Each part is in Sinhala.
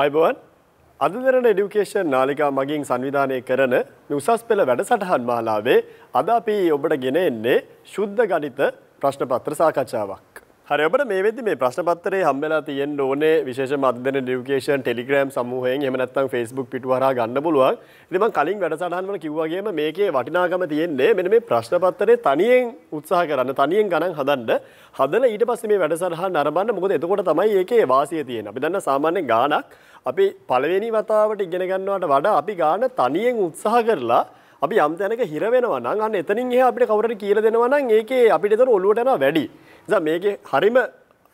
අයිබුවන් අදදරන ඩියුකේෂන් නාලිකා මගින් සංවිධානය කරන උසස් පෙළ වැඩසටහන් මාලාවේ අද අපි ඔබට ගෙන එන්නේ ශුද්ධ ගනිත ප්‍රශ්නපත්‍ර සාකච්ඡාවක්. හරි ඔබට මේ වෙද්දි මේ ප්‍රශ්න පත්‍රයේ හම්බෙලා තියෙන්න ඕනේ විශේෂම අධ්‍යන ඩියුකේෂන් ටෙලිග්‍රෑම් සමූහයෙන් එහෙම නැත්නම් Facebook පිටුව හරහා ගන්න පුළුවන්. ඉතින් මම කලින් වැඩසටහන් වල කිව්වා ගේම මේකේ වටිනාකම තියෙන්නේ මෙන්න මේ ප්‍රශ්න පත්‍රේ තනියෙන් උත්සාහ කරන්න තනියෙන් ගණන් හදන්න. හදලා ඊට පස්සේ මේ වැඩසටහන නරඹන්න මොකද එතකොට තමයි ඒකේ වාසිය තියෙන්නේ. අපි දන්න සාමාන්‍ය ගාණක් අපි පළවෙනි වතාවට ඉගෙන ගන්නවට වඩා අපි ගාන තනියෙන් උත්සාහ කරලා අපි යම් තැනක හිර වෙනවා නම් අන්න එතනින් එහා අපිට කවුරුහරි කියලා දෙනවා නම් ඒකේ අපිට එතන ඔළුවට යනවා වැඩි. නිසා මේකේ හරිම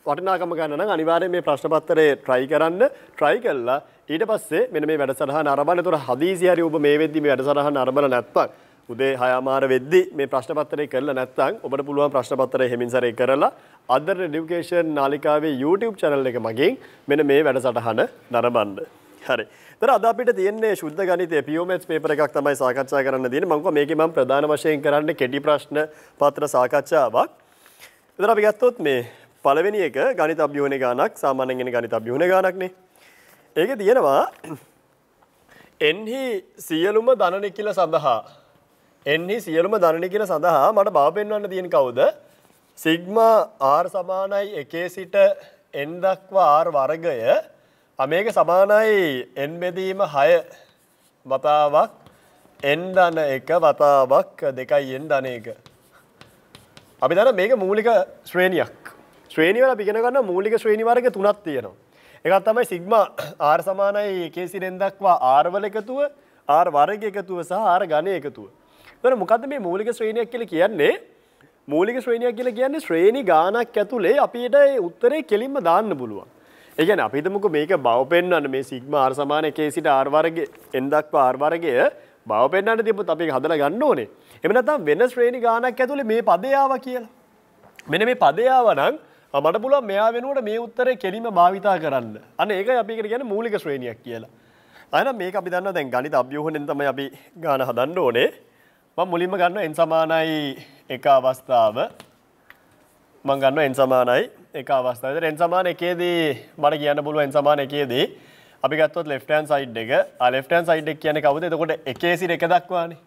වටිනාකම ගන්න නම් අනිවාර්යයෙන් මේ ප්‍රශ්න පත්‍රයේ try කරන්න try කළා ඊට පස්සේ මෙන්න මේ වැඩසටහන අරබන්න. ඒතොර හදීසි හරි ඔබ මේ වෙද්දි මේ වැඩසටහන අරබල නැත්නම් උදේ හයමාර වෙද්දි මේ ප්‍රශ්නපත්තරය කරලා නැත්නම් ඔබට පුළුවන් ප්‍රශ්නපත්තරය හෙමින් සැරේ කරලා අදර ඩියුකේෂන් නාලිකාවේ YouTube channel එක මගින් මෙන්න මේ වැඩසටහන නරඹන්න. හරි. තර අද අපිට තියන්නේ ශුද්ධ ගණිතය පියෝමස් පේපර එකක් තමයි සාකච්ඡා කරන්න තියෙන මංකව මේක මම ප්‍රධාන වශයෙන් කරන්න කෙටි ප්‍රශ්න පත්‍ර සාකච්ඡාවක්. එතන අපි ගත්තොත් මේ පළවෙනි එක ගණිත අභ්‍යෝහන ගණක් සාමාන්‍යයෙන් එන ගණිත අභ්‍යෝහන ගණක්නේ. ඒකේ තියෙනවා එන්හි සියලුම ධන නිකිල සඳහා එන්හි සියලුම ධන නිකිල සඳහා මට බව පෙන්වන්න තියෙන කවුද? සිග්මා r සමානයි 1 සිට n දක්වා r වර්ගය මේක සමානයි එන් බෙදීම හය වතාවක් එන් ධන එක වතාවක් දෙකයි එන් ධන එක. අපි දන්න මේක මූලික ශ්‍රේණියක් ශ්‍රේණිවල පිගෙන ගන්න මූලික ශ්‍රේණි වර්ග තුනක් තියෙනවා. එකක් තමයි සිග්මා R සමානයි එකේසි දෙන්දක්වා R වල එකතුව R වර්ග එකතුව සහ R ඝන එකතුව. එතන මොකද්ද මේ මූලික ශ්‍රේණියක් කියලා කියන්නේ? මූලික ශ්‍රේණියක් කියලා කියන්නේ ශ්‍රේණි ගානක් ඇතුලේ අපිට උත්තරේ කෙලින්ම දාන්න පුළුවන්. ඒගැන අපිතමක මේක බව පෙන්වන්න මේ සිග්ම ආර් සමාන එකේ සිට ආර්වර්ගය එන්දක් ආර්වර්ගය බව පෙන්න්නට තිබොත් අපි හදල ගන්න ඕනේ එමනතම් වෙන ශ්‍රේණි ගානක් ඇතුළේ මේ පදයාව කියලා. මෙන මේ පදයාව නම් මට පුළුවන් මෙයා වෙනුවට මේ උත්තරේ කෙලිම භාවිතා කරන්න අන්න ඒක අපිකට ගැන මූලික ශ්‍රේණියක් කියලා. අයන මේ අපි දන්න දැන් ගනිත අභ්‍යෝහනෙන් තම අපි ගාන හදන්න ඕනේ මං මුලින්ම ගන්න එන් සමානයි එක අවස්ථාව මං ගන්න එන් සමානයි එක අවස්ථාවද එන් සමාන එකේදී මට කියන්න පුළුව එන් සමාන එකේදී අපි ගත්තොත් ලෙෆ්ටන් සයිඩ් එක ලෙෆ්ටන් සයිඩ් එක කියන කවුද එතකොට එකේසිට එක දක්වානේ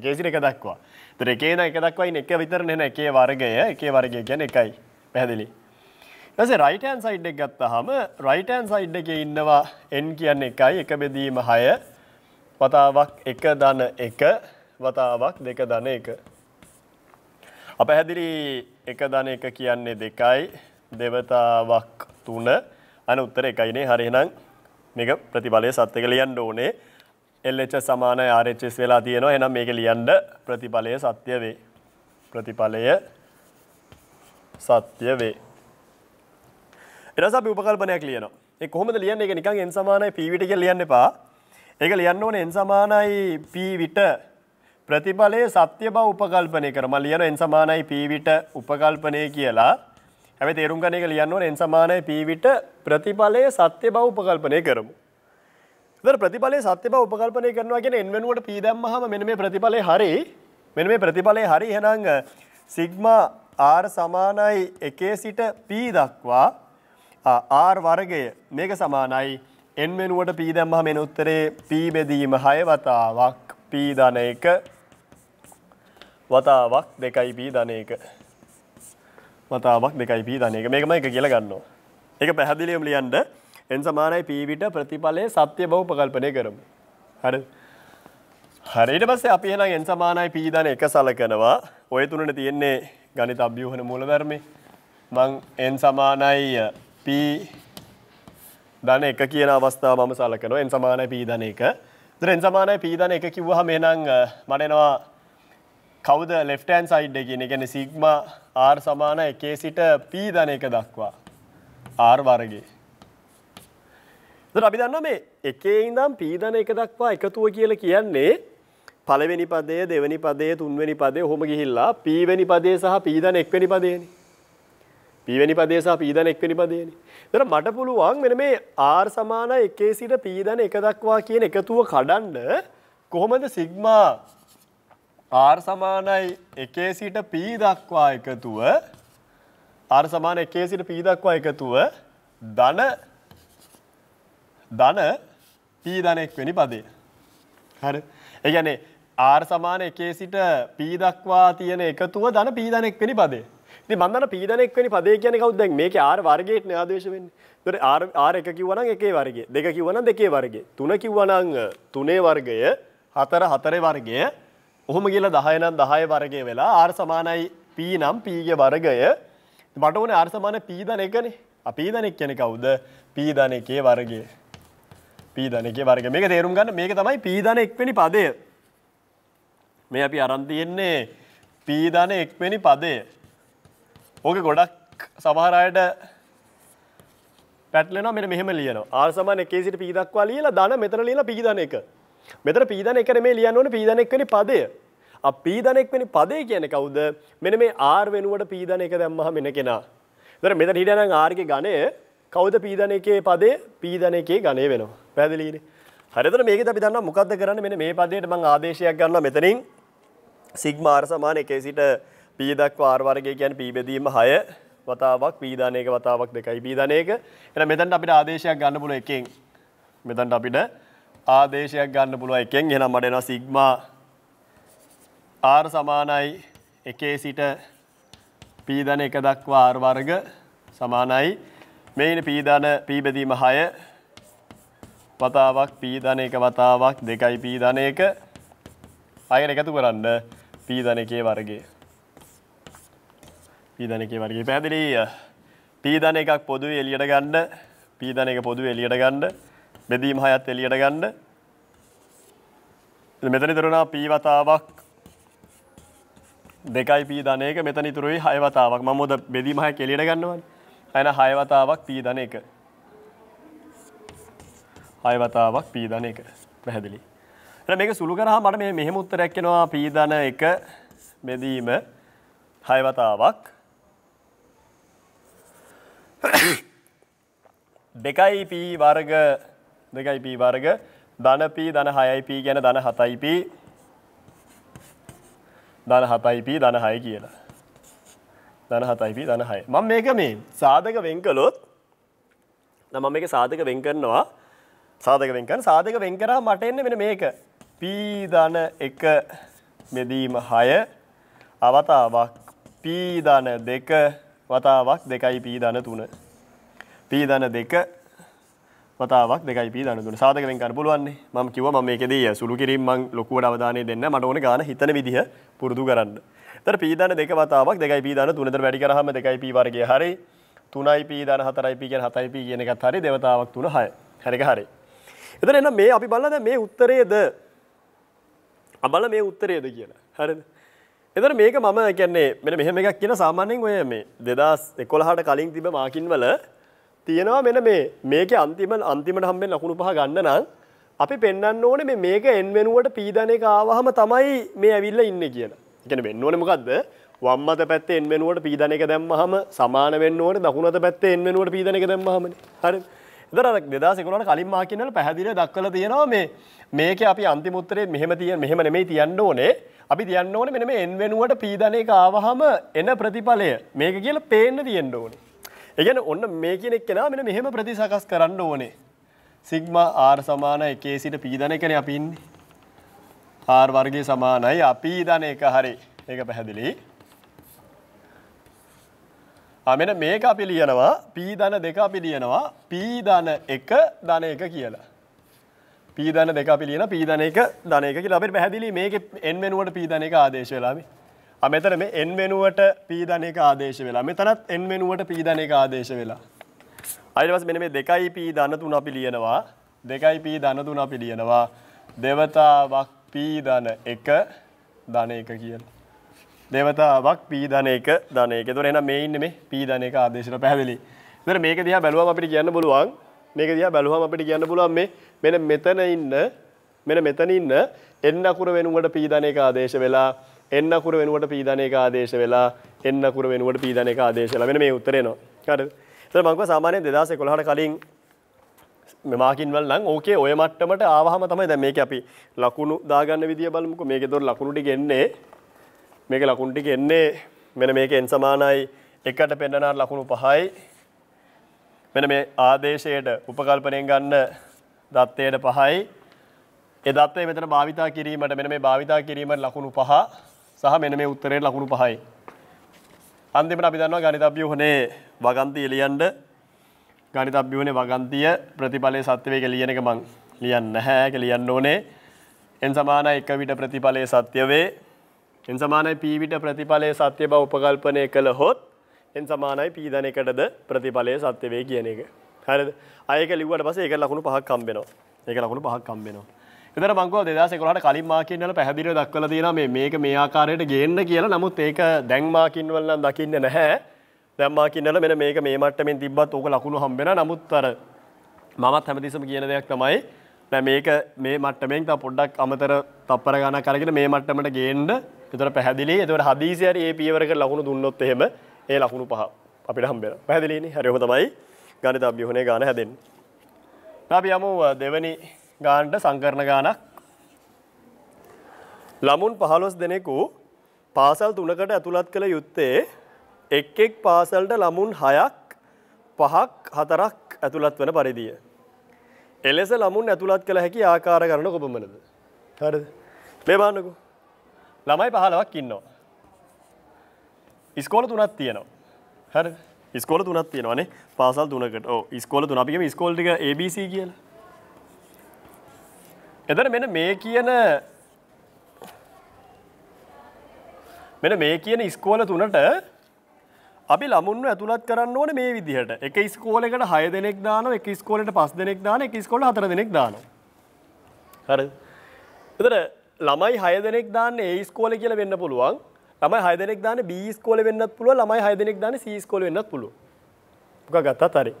එකේසිට එක දක්වා තර එකේන එක දක්වයි එක විතර නෙන එකේ වර්ගය එකේ වර්ගය කියන එකයි පැහැදිලි ඊටස රයිටන් සයිඩ් එක ගත්තාම රයිටන් සයිඩ් එකේ ඉන්නවා n කියන්නේ එකයි එක බෙදීම 6 වතාවක් 1 ධන 1 වතාවක් 2 ධන 1 අප හැදිරි 1 ධන 1 කියන්නේ 2යි දෙවතාවක් තුන අන උත්තර එකයිනේ හරිනම් මේක ප්‍රතිඵලය සත් එක ලියන්න ඕනේ එල්ච සමාන ආරච්චස් වෙලා තියෙනවා එනම් මේක ලියන්ඩ ප්‍රතිඵලය සත්‍ය වේ ප්‍රතිඵලය සත්‍ය වේ එරස උපකල්පනයක් ලියනවා කොහොමද ලියන්න එක නිකන් එන් සමානයි පීවිට ලියන්න එපා එක ලියන්න ඕන එන් සමානයි පීවිට ප්‍රතිඵලය සත්‍ය බව උපකල්පනය කරම ලියන එන් සමානයි පීවිට උපකල්පනය කියලා ඇැ තේරුම් කන එක ලියන්නුව එන් සමානය පීවිට ප්‍රතිඵලය සත්‍ය බව උපකල්පනය කරමු. ප්‍රතිඵලය සත්‍ය බව උපකල්පනය කරනවා ගෙන එන්වෙනුවට පීදම්මහම මෙන මේ ප්‍රතිඵලය හරි මෙන මේ ප්‍රතිඵලය හරි හෙනංග සිග්මා ආර් සමානයි එකේ සිට පී දක්වා ආර් වර්ගය මේක සමානයි එන් වෙනුවට පීදම්මහ මෙන උත්තරේ පීබෙදීම හය වතාවක් පීධන එක වතාවක් දෙකයි පී ධනයක මතාවක් දෙකයි පී තන එක මේකම එක කියලා ගන්නවා. එක පැහැදිලියම් ලියන්ට එන් සමානයි පීවිට ප්‍රතිඵලය සත්‍ය බව උපකල්පනය කරමු. හරි. හරියට පස්සේ අපි එහෙනම් n සමානයි p ධන 1 සලකනවා. ඔය තුනනේ තියෙන්නේ ගණිත අභ්‍යුහන මූලධර්මේ. මං n සමානයි p ධන 1 කියන අවස්ථාව මම සලකනවා. n සමානයි p ධන 1. ඉතින් n සමානයි p ධන 1 කිව්වහම එහෙනම් මට එනවා කවද ලෙෆ්ටෑන් සයිඩ් කියන ගැන සිග්ම ආර් සමාන එකේ සිට පී දන එක දක්වා ආර් වර්ගේ. අපි දන්න මේ එකේ ඉඳම් පීදන එක දක්වා එකතුව කියල කියන්නේ පළවෙනි පදය දෙවැනි පදේ තුන්වැනි පදේ හොම ගිහිල්ලා පීවැනි පදේ සහ පීදන එක්වැනි පදයනි. පීවැනි පදේසා පීදන එක්වනි පදයනි. දර මට පුළුවන් මෙන මේ ආර් සමාන එකේ සිට පීදන එක දක්වා කියන එකතුව කඩන්ඩ කොහොමද සිග්මා R සමානයි 1 සිට P දක්වා එකතුව R සමාන 1 සිට P දක්වා එකතුව ධන ධන P ධන 1 වෙනි පදය. හරි. ඒ කියන්නේ R සමාන 1 සිට P දක්වා තියෙන එකතුව ධන P ධන 1 වෙනි පදය. ඉතින් මම දන්න P ධන 1 වෙනි පදය කියන්නේ කවුද දැන් මේකේ R වර්ගයට නේ ආදේශ වෙන්නේ. ඒතර R R 1 කිව්වනම් 1 වර්ගය. 2 කිව්වනම් 2 වර්ගය. 3 කිව්වනම් 3 වර්ගය. 4 4 වර්ගය. ඔහොම කියලා දහයනම් දහය වර්ගය වෙලා ආර් සමානයි පී නම් පීග වර්ගය මට ඕන අර්සමාන පීදන එකනේ අපීදනෙක් කෙනෙ කවුද පීදන එකේ වර්ගය පීදනක වර්ග මේක තේරුම් ගන්න මේක තමයි පීදන එක්වැනි පදය මේ අපි අරන්තියෙන්නේ පීදන එක්වැනි පදය ඕක ගොඩක් සමහරයට පැටලෙන මෙ මෙහම ලියන ආර්සමන එකේ සිට පීදක්වා ලියලා දන මෙතර ලියලා පිදන එක මෙතර පීදන එකන මේ ලියන්න ඕන පීදනෙක්වනි පදය. පීදනෙක්වනි පදේ කියන කවුද මෙන මේ ආර් වෙනුවට පීදන එක දැම්මහ මෙන කෙනා. දර මෙත හිටනං ආර්ග ගණය කවද පීදන එකේ පදේ පීදන එකේ ගණය වෙනවා. පැදිලීන. හරිතර මේක අපි දන්න මොකක්ද කරන්න මෙන මේ පදයට මං ආදේශයක් ගන්න මෙතනින් සිග්මාර් සමාන එකේ සිට පීදක් වාර්වර්ගය කියන් පීබෙදීම හය වතාවක් පීධානයක වතාවක් දෙකයි පීධනයක එන මෙතැන්ට අපිට ආදේශයක් ගන්න පුල එකින් මෙතැන්ට අපිට ආදේශයක් ගන්න පුළුව එකෙන් එහෙනම් මට එනවා සිග්මා r සමානයි 1 සිට p ධන 1 දක්වා r වර්ග සමානයි මේ ඉන්නේ p ධන p බෙදීම 6 වතාවක් p ධන 1 වතාවක් 2යි p ධන 1 අයගෙන එකතු කරන්න p ධන 1 වර්ගය p ධන 1 වර්ගය පැහැදිලි p ධන 1ක් පොදුවේ එළියට ගන්න p ධන 1 පොදුවේ එළියට ගන්න බෙදීම් හයත් එළියට ගන්න. මෙතන ඉතුරුනා p වතාවක් 2p ධන 1 මෙතන ඉතුරුයි 6 වතාවක්. මම මොකද බෙදීම් හයක් එළියට ගන්නවනේ. අයන 6 වතාවක් p ධන 1. 6 වතාවක් p ධන 1. පැහැදිලි. එහෙනම් මේක සුළු කරාම මට මේ මෙහෙම උත්තරයක් එනවා p ධන 1 බෙදීම 6 වතාවක් දෙකයි p වර්ග දෙකයිP වර්ග ධනP ධන 6IP කියන ධන 7IP ධන 7IP ධන 6 කියලා. ධන 7IP ධන 6. මම මේක මේ සාධක වෙන් කළොත් මම මේක සාධක වෙන් කරනවා. සාධක වෙන් කරන සාධක වෙන් කරා මට එන්නේ මෙන්න මේක. P ධන 1 මෙදීම 6 අවතාවක් P ධන 2 වතාවක් 2යි P ධන 3. P ධන 2 වතාවක් දෙකයි පී දනතුන සාධකරෙන් කර පුළුවන්නේ මම කිව ම මේකෙදී සුළු කිරීම මං ලොකුවට අවධානය දෙන්න මට ඕන ගාන හිතන විදිහ පුරුදු කරන්න. තර පීදන දෙක වතාවක් දෙකයි පීදන තුනතර වැඩි කරහම දෙකයි පී වර්ගය හරි තුනයි පීදන හතරයි පී කියන හතයි පී කියන එකත් හරි දෙවතාවක් තුන හය හරික හරි. එතන එන්න මේ අපි බලද මේ උත්තරේද අබල මේ උත්තරේද කියලා හරිද. එතර මේක මම කියන්නේ මෙ මෙහෙම එකක් කියන සාමාන්‍යෙන් ඔය මේ දෙදස් එකොළහට කලින් තිබ මාකින්වල තියෙනවා මෙන මේ මේක අන්තිම අන්තිමට හම්බෙන් ලකුණු පහ ගන්න නම් අපි පෙන්න්න ඕන මේ මේක එන් වෙනුවට පීදන එක ආවහම තමයි මේ ඇවිල්ල ඉන්න කියන එකන වෙන්න ඕන මොකක්ද වම්මත පැත්ත එන් වෙනුවට පීදන එක දැම්මහම සමාන වෙන්න ඕන දකුණත පැත්ත එන් වෙනුවට පීදන එක දැම්මහම හරි දරක් දෙදාසකුලට කලින් මාකිනල පැහදිල දක්වල තියෙනවා මේ මේක අපි අන්තිමුත්තරේ මෙහම තිය මෙහම නෙමයි තියන්න ඕනේ අපි තියන්න ඕන මෙන මේ එන් වෙනුවට පීදන එක ආවහම එන ප්‍රතිඵලය මේක කියල පේන්න තියෙන්ඩ ඕනේ එකන ඔන්න මේ කෙනෙක් කෙනා මෙන මෙහෙම ප්‍රතිසකස් කරන්න ඕනේ. සිග්ම ආර් සමාන එකේ සිට පීදන කන අපින්නේ. ආර් වර්ගය සමානයි අපීදන එක හරි ඒක පැහැදිලි. අමෙන මේක අපි ලියනවා පීදන දෙක අපි ලියනවා පීදන එක ධන එක කියලා. පීදන දෙක අපි ලියන පීදන එක ධන එක කියලා අපිට පැහැදිලි මේක එන් වෙනුවට පීදන එක ආදේශ වෙලාවේ. මෙතන මේ n වෙනුවට p ධන එක ආදේශ වෙලා. මෙතනත් n වෙනුවට p ධන එක ආදේශ වෙලා. ඊට පස්සේ මෙන්න මේ 2යි p ධන 3 අපි ලියනවා. 2යි p ධන 3 අපි ලියනවා. దేవතාවක් p ධන 1 ධන 1 කියලා. దేవතාවක් p ධන 1 ධන 1. ඒතකොට එහෙනම් මේ ඉන්නේ මේ p ධන 1 ආදේශවල පැහැදිලි. ඒතකොට මේක දිහා බැලුවම අපිට කියන්න පුළුවන් මේක දිහා බැලුවම අපිට කියන්න පුළුවන් මේ මෙන්න මෙතන ඉන්න මෙන්න මෙතන ඉන්න n අකුර වෙනුවට p ධන 1 ආදේශ වෙලා එන්න අකුර වෙනුවට පීදන එක ආදේශ වෙලා එන්න අකුර වෙනුවට පීදන එක ආදේශ වෙලා වෙන මේ උත්තරේ එනවා. හරිද? ඒතර මම කිව්වා සාමාන්‍යයෙන් 2011ට කලින් මාකින් වල නම් ඕකේ ඔය මට්ටමට ආවහම තමයි දැන් මේකේ අපි ලකුණු දාගන්න විදිය බලමුකෝ. මේකේ දොර ලකුණු ටික එන්නේ මේක ලකුණු ටික එන්නේ මෙන්න මේක n සමානයි 1ට පෙන්නනා ලකුණු 5යි. මෙන්න මේ ආදේශයට උපකල්පනයෙන් ගන්න දත්තයට 5යි. ඒ දත්තය මෙතන භාවිතා කිරීමට මෙන්න මේ භාවිතා කිරීමට ලකුණු 5 සහ මෙන මේ උත්තරයට ලකුණු පහයි. අන්තිමට අපි දන්නවා ගණිතභ්‍යෝහනේ වගන්තිය ලියන්න ගණිතභ්‍යෝහනේ වගන්තිය ප්‍රතිඵලයේ සත්‍යවේග ලියන එක මං ලියන්න නැහැ ඒක ලියන්න ඕනේ. n සමානයි 1 විට ප්‍රතිඵලයේ සත්‍ය වේ. n සමානයි p විට ප්‍රතිඵලයේ සත්‍ය බව උපකල්පනය කළහොත් n සමානයි p ධන 1ටද ප්‍රතිඵලයේ සත්‍ය වේ කියන එක. හරිද? අය ඒක ලිව්වට පස්සේ ඒක ලකුණු පහක් හම්බ වෙනවා. ඒක ලකුණු පහක් හම්බ වෙනවා. එදර මංකව දෙදා සෙකොලට කලින් මාකින්වල පැහැදිර දක්වල තියෙන මේ මේක මේ ආකාරයට ගේන්න කියලා නමුත් ඒක දැන් මාකින්වලනම් දකින්න නැහැ දැන් මාකින්නල මෙන මේක මේ මට්ටමින් තිබ්බත් ඕක ලකුණු හම්බෙන නමුත් අර මමත් හැමතිස්සම කියන දෙයක් තමයි දැ මේක මේ මට්ටමෙන් තා පොඩ්ඩක් අමතර තප්පර ගණක් කරගෙන මේ මට්ටමට ගේන්න එතර පැහැදිලි එතවට හදීසියට ඒ පියවරක ලකුණු දුන්නොත් එහෙම ඒ ලකුණු පහ අපිට හම්බෙන පැහැදිලිනි හැරයෝ තමයි ගනිත අභ්‍යහුණේ ගාන හැදෙන්. අපි යමු දෙවනි ගානට සංකරණ ගානක් ළමුන් පහළොස් දෙනෙකු පාසල් තුනකට ඇතුළත් කළ යුත්තේ එක් එක් පාසල්ට ළමුන් හයක් පහක් හතරක් ඇතුළත් වන පරිදිය. එලෙස ළමුන් ඇතුළත් කළ හැකි ආකාර කරන කොපමනද. හරද ලබාන්නකු ළමයි පහලවක් ඉන්නවා. ඉස්කෝල තුනත් තියෙනවා. හර ස්කෝල තුනත් තියෙනවානේ පාසල් තුනකට ඕ ස්කෝල තුන අපිම ස්කෝල්ටික ABC කියලා එදර මෙන මේ කියන මෙන මේ කියන ඉස්කෝල තුනට අපි ළමුන්ව ඇතුළත් කරන්න ඕන මේ විදිහට එක ස්කෝලකට හය දෙනෙක් දාන එක ස්කෝලට පස් දෙනෙක් දාන එක ස්කොල හතර දෙනෙක් දාන හරි එතර ළමයි හය දෙනෙක් දාන්න ඒ ස්කෝල කියල වෙන්න පුළුවන් ළමයි හය දෙනෙක් දාන බී ස්කෝල වෙන්නත් පුළුව ළමයි හය දෙනෙක් දාන සීස්කෝල වෙන්නත් පුළුව ගත්තා තරි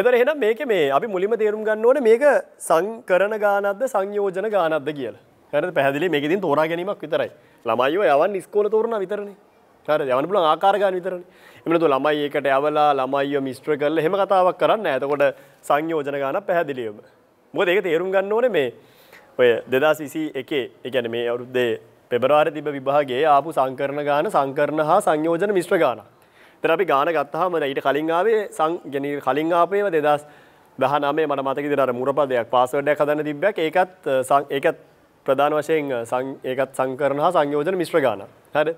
එතන එහෙනම් මේක මේ අපි මුලින්ම තේරුම් ගන්න ඕනේ මේක සංකරණ ගානක්ද සංයෝජන ගානක්ද කියලා. හරිද? පැහැදිලි මේක ඉතින් තෝරා ගැනීමක් විතරයි. ළමයිව යවන්න ඉස්කෝල තෝරන විතරනේ. හරිද? යවන්න පුළුවන් ආකාර ගාන විතරනේ. එමු නේද ළමයි එකට යවලා ළමයිව මිශ්‍ර කරලා එහෙම කතාවක් කරන්නේ නැහැ. එතකොට සංයෝජන ගානක් පැහැදිලිවම. මොකද ඒක තේරුම් ගන්න ඕනේ මේ ඔය 2021 ඒ කියන්නේ මේ අවුරුද්දේ පෙබරවාරි තිබ්බ විභාගයේ ආපු සංකරණ ගාන සංකරණ හා සංයෝජන මිශ්‍ර ගානක්. තර අපි ගාන ගත්තහම ඊට කලින්ආාවේ සං ගැන කලින්ආපේව දෙදස් දහනමේ මන මතක දර මුරපදයක් පාසවඩයක් හදන තිබ්බක් ඒකත් ඒකත් ප්‍රධාන වශයෙන් ඒකත් සංකරන හා සංයෝජන මිශ්‍ර ගාන හර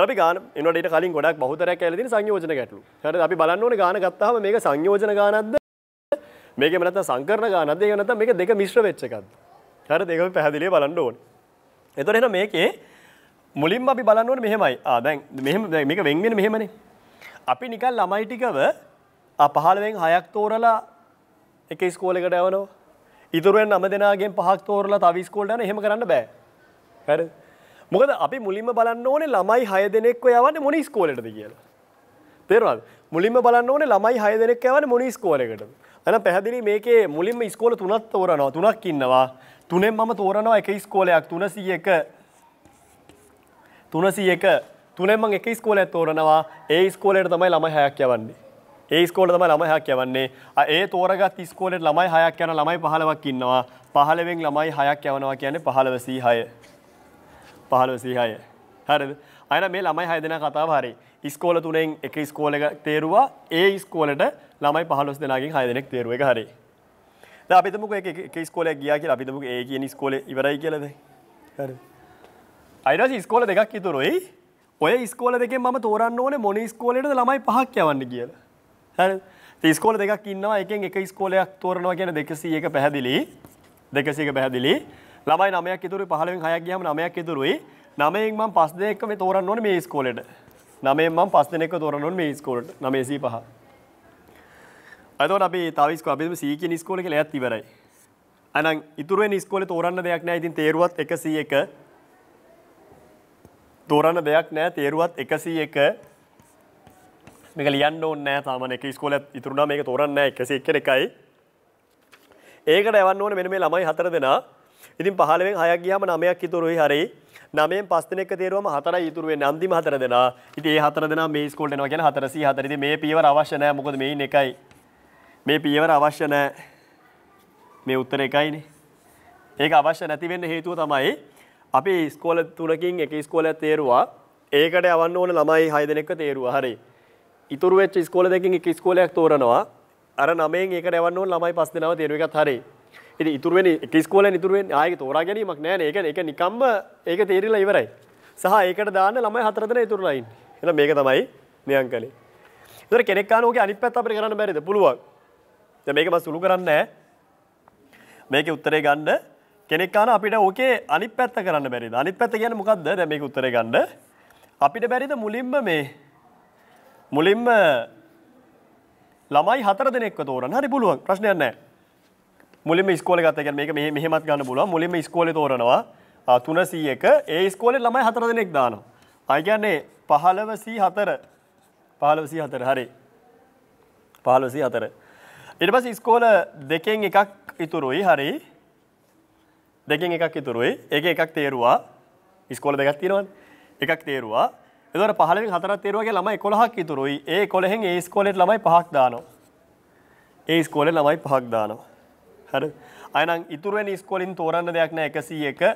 තරි ගාන එනට කලින් ගොඩක් බහතරයක් ඇලදි සංයෝජන ගැටලු හර අපි බලන්නවන ගාන ගත්තහම මේ සංයෝජන ගානත්ද මේක මනත සංකරන ගානද ගනත මේ දෙක මිශ්‍ර වෙච්චකක්ද හර දෙක පැහදිලේ බලන්න ඕන එතොට එන මේකේ මුලින් අපි බලන්නුවට මෙහෙමයි ආදැන් මෙහම මේක වෙන්ගෙන මෙහෙමනේ අපි නිකල් ළමයිටිකව පහළුවෙන් හයක් තෝරලා එක ස්කෝලකට යවනෝ ඉතුරුවෙන් අම දෙනාගෙන් පහක් තෝරලා තවිස්කෝල්ටන හෙම කරන්න බෑ හැර මොකද අපි මුලින්ම බලන්න ඕනේ ළමයි හය දෙනෙක්ව යවන්න මොනි ස්කෝලටද කියලා තේරවල් මුලින්ම බලන්න ඕනේ ළමයි හය දෙනෙක් යවන්න මොනි ස්කෝලකට ඇන පැහැදිලි මේකේ මුලින්ම ස්කෝල තුනත් තෝරනවා තුනක් ඉන්නවා තුනෙන් මම තෝරනවා එක ස්කෝලයක් තුනසිය එක තුනසිය එක තුනෙන්ම එක ස්කෝලයක් තෝරනවා ඒ ස්කෝලයට තමයි ළමයි හයක් යවන්නේ. ඒ ස්කෝලට තමයි ළමයි හයක් යවන්නේ. ඒ තෝරගත් ස්කෝලේට ළමයි හයක් යන ළමයි 15ක් ඉන්නවා. 15වෙන් ළමයි හයක් යවනවා කියන්නේ 15 36. 15 36. හරිද? අයන මේ ළමයි හය දෙනා කතාව හරි. ඉස්කෝල තුනෙන් එක ස්කෝල එක තේරුවා. ඒ ස්කෝලට ළමයි 15 දෙනාගෙන් හය දෙනෙක් තේරුව එක හරි. දැන් අපි හිතමුකෝ එක එක ස්කෝලයක් ගියා කියලා අපි හිතමුකෝ ඒ කියන ස්කෝලේ ඉවරයි කියලාද? හරි. අයිරස් ස්කෝල දෙකක් ඉතුරුයි. ඔය ස්කෝල දෙකෙන් මම තෝරන්න ඕනේ මොන ස්කෝලේටද ළමයි පහක් යවන්න කියලා. හරිද? ඒ ස්කෝල දෙකක් ඉන්නවා එකෙන් එක ස්කෝලයක් තෝරනවා කියන 201 පැහැදිලි. 201 පැහැදිලි. ළමයි 9ක් ඉතුරුයි 15න් 6ක් ගියාම 9ක් ඉතුරුයි. 9න් මම 5 දෙනෙක්ව මේ තෝරන්න ඕනේ මේ ස්කෝලේට. 9න් මම 5 දෙනෙක්ව තෝරන්න ඕනේ මේ ස්කෝලේට. 905. අතෝට අපි තව ස්කෝල අපි C කියන ස්කෝලේ කියලා එයත් ඉවරයි. අනං ඉතුරුවෙන් ස්කෝලේ තෝරන්න දෙයක් නැහැ. ඉතින් තේරුවත් 101 තෝරන්න දෙයක් නෑ තේරුවත් එකසි එක මේක ලියන්න ඕන්න නෑ සාමාන එක ස්කෝල ඉතුරුණා මේක තෝරන්න එකසි එක එකයි ඒකට එවන්න ඕන මෙන මේ ළමයි හතර දෙනා ඉතින් පහලවෙන් හයක් ගියාම නමයක් ඉතුරුයි හරි නමයෙන් පස් දෙනෙක් තේරුවම හතරයි ඉතුරු වෙන්නේ අන්තිම හතර දෙනා. ඉතින් මේ හතර දෙනා මේ ස්කෝල්ට එනවා කියන්නේ 404. ඉතින් මේ පියවර අවශ්‍ය නැහැ. මොකද මේයින් එකයි. මේ පියවර අවශ්‍ය නැහැ. මේ උත්තර එකයිනේ. ඒක අවශ්‍ය නැති වෙන්න හේතුව තමයි අපි ස්කෝල තුනකින් එක ස්කෝලයක් තේරවා ඒකට යවන්න ඕන ළමයි හය දෙනෙක්ව තේරුවා හරි. ඉතුරු වෙච්ච ස්කෝල දෙකකින් එක ස්කෝලයක් තෝරනවා. අර නමයෙන් ඒකට යවන්න ඕන ළමයි පස් දෙනාව තේරුව එකත් හරි. ඉතින් ඉතුරු වෙන එක ස්කෝලෙන් ඉතුරු වෙන්නේ ආයෙ තෝරා ගැනීමක් නැහැ නේ. ඒක ඒක නිකම්ම ඒක තේරිලා ඉවරයි. සහ ඒකට දාන්න ළමයි හතර දෙනා ඉතුරුලා ඉන්නේ. එහෙනම් මේක තමයි මෙයන් කලේ. ඒතර කෙනෙක් ආන ඕකේ අනිත් පැත්ත අපිට කරන්න බැරිද? පුළුවන්. දැන් මේක මම සුළු කරන්නේ නැහැ. මේකේ උත්තරේ ගන්න කෙනෙක්කාන අපිට ඕකේ අනිත් පැත්ත කරන්න බැරිද අනිත් පැත්ත ගැන මොකක්ද දැමක උත්තර ගන්න අපිට බැරිද මුලින්ම මේ මුලින්ම ළමයි හතර දෙනෙක් තෝරන හරි පුළුවන් ප්‍රශ්නයන්න මුලිම ස්කෝල ගත ගැන මේ මෙහෙමත් ගන්න පුළුව මුලිම ස්කෝල තෝරනවා තුනසීයක ඒ ස්කෝලෙ ළමයි හතර දෙනෙක් දාන අයගැන්නේ පහලවසී හතර පහලවසී හතර හරි පහලවසී හතර ඉට පස් ස්කෝල දෙකෙන් එකක් ඉතුරුයි හරි දෙකෙන් එකක් ඉතුරුයි ඒක එකක් තේරුවා ඉස්කෝල දෙකක් තියෙනවද එකක් තේරුවා එතකොට 15න් හතරක් තේරුවාගේ ළමයි 11ක් ඉතුරුයි ඒ 11න් ඒ ඉස්කෝලේට ළමයි පහක් දානවා ඒ ඉස්කෝලේ ළමයි පහක් දානවා හරි අයනම් ඉතුරු වෙන ඉස්කෝලෙන් තෝරන්න දෙයක් නැහැ 101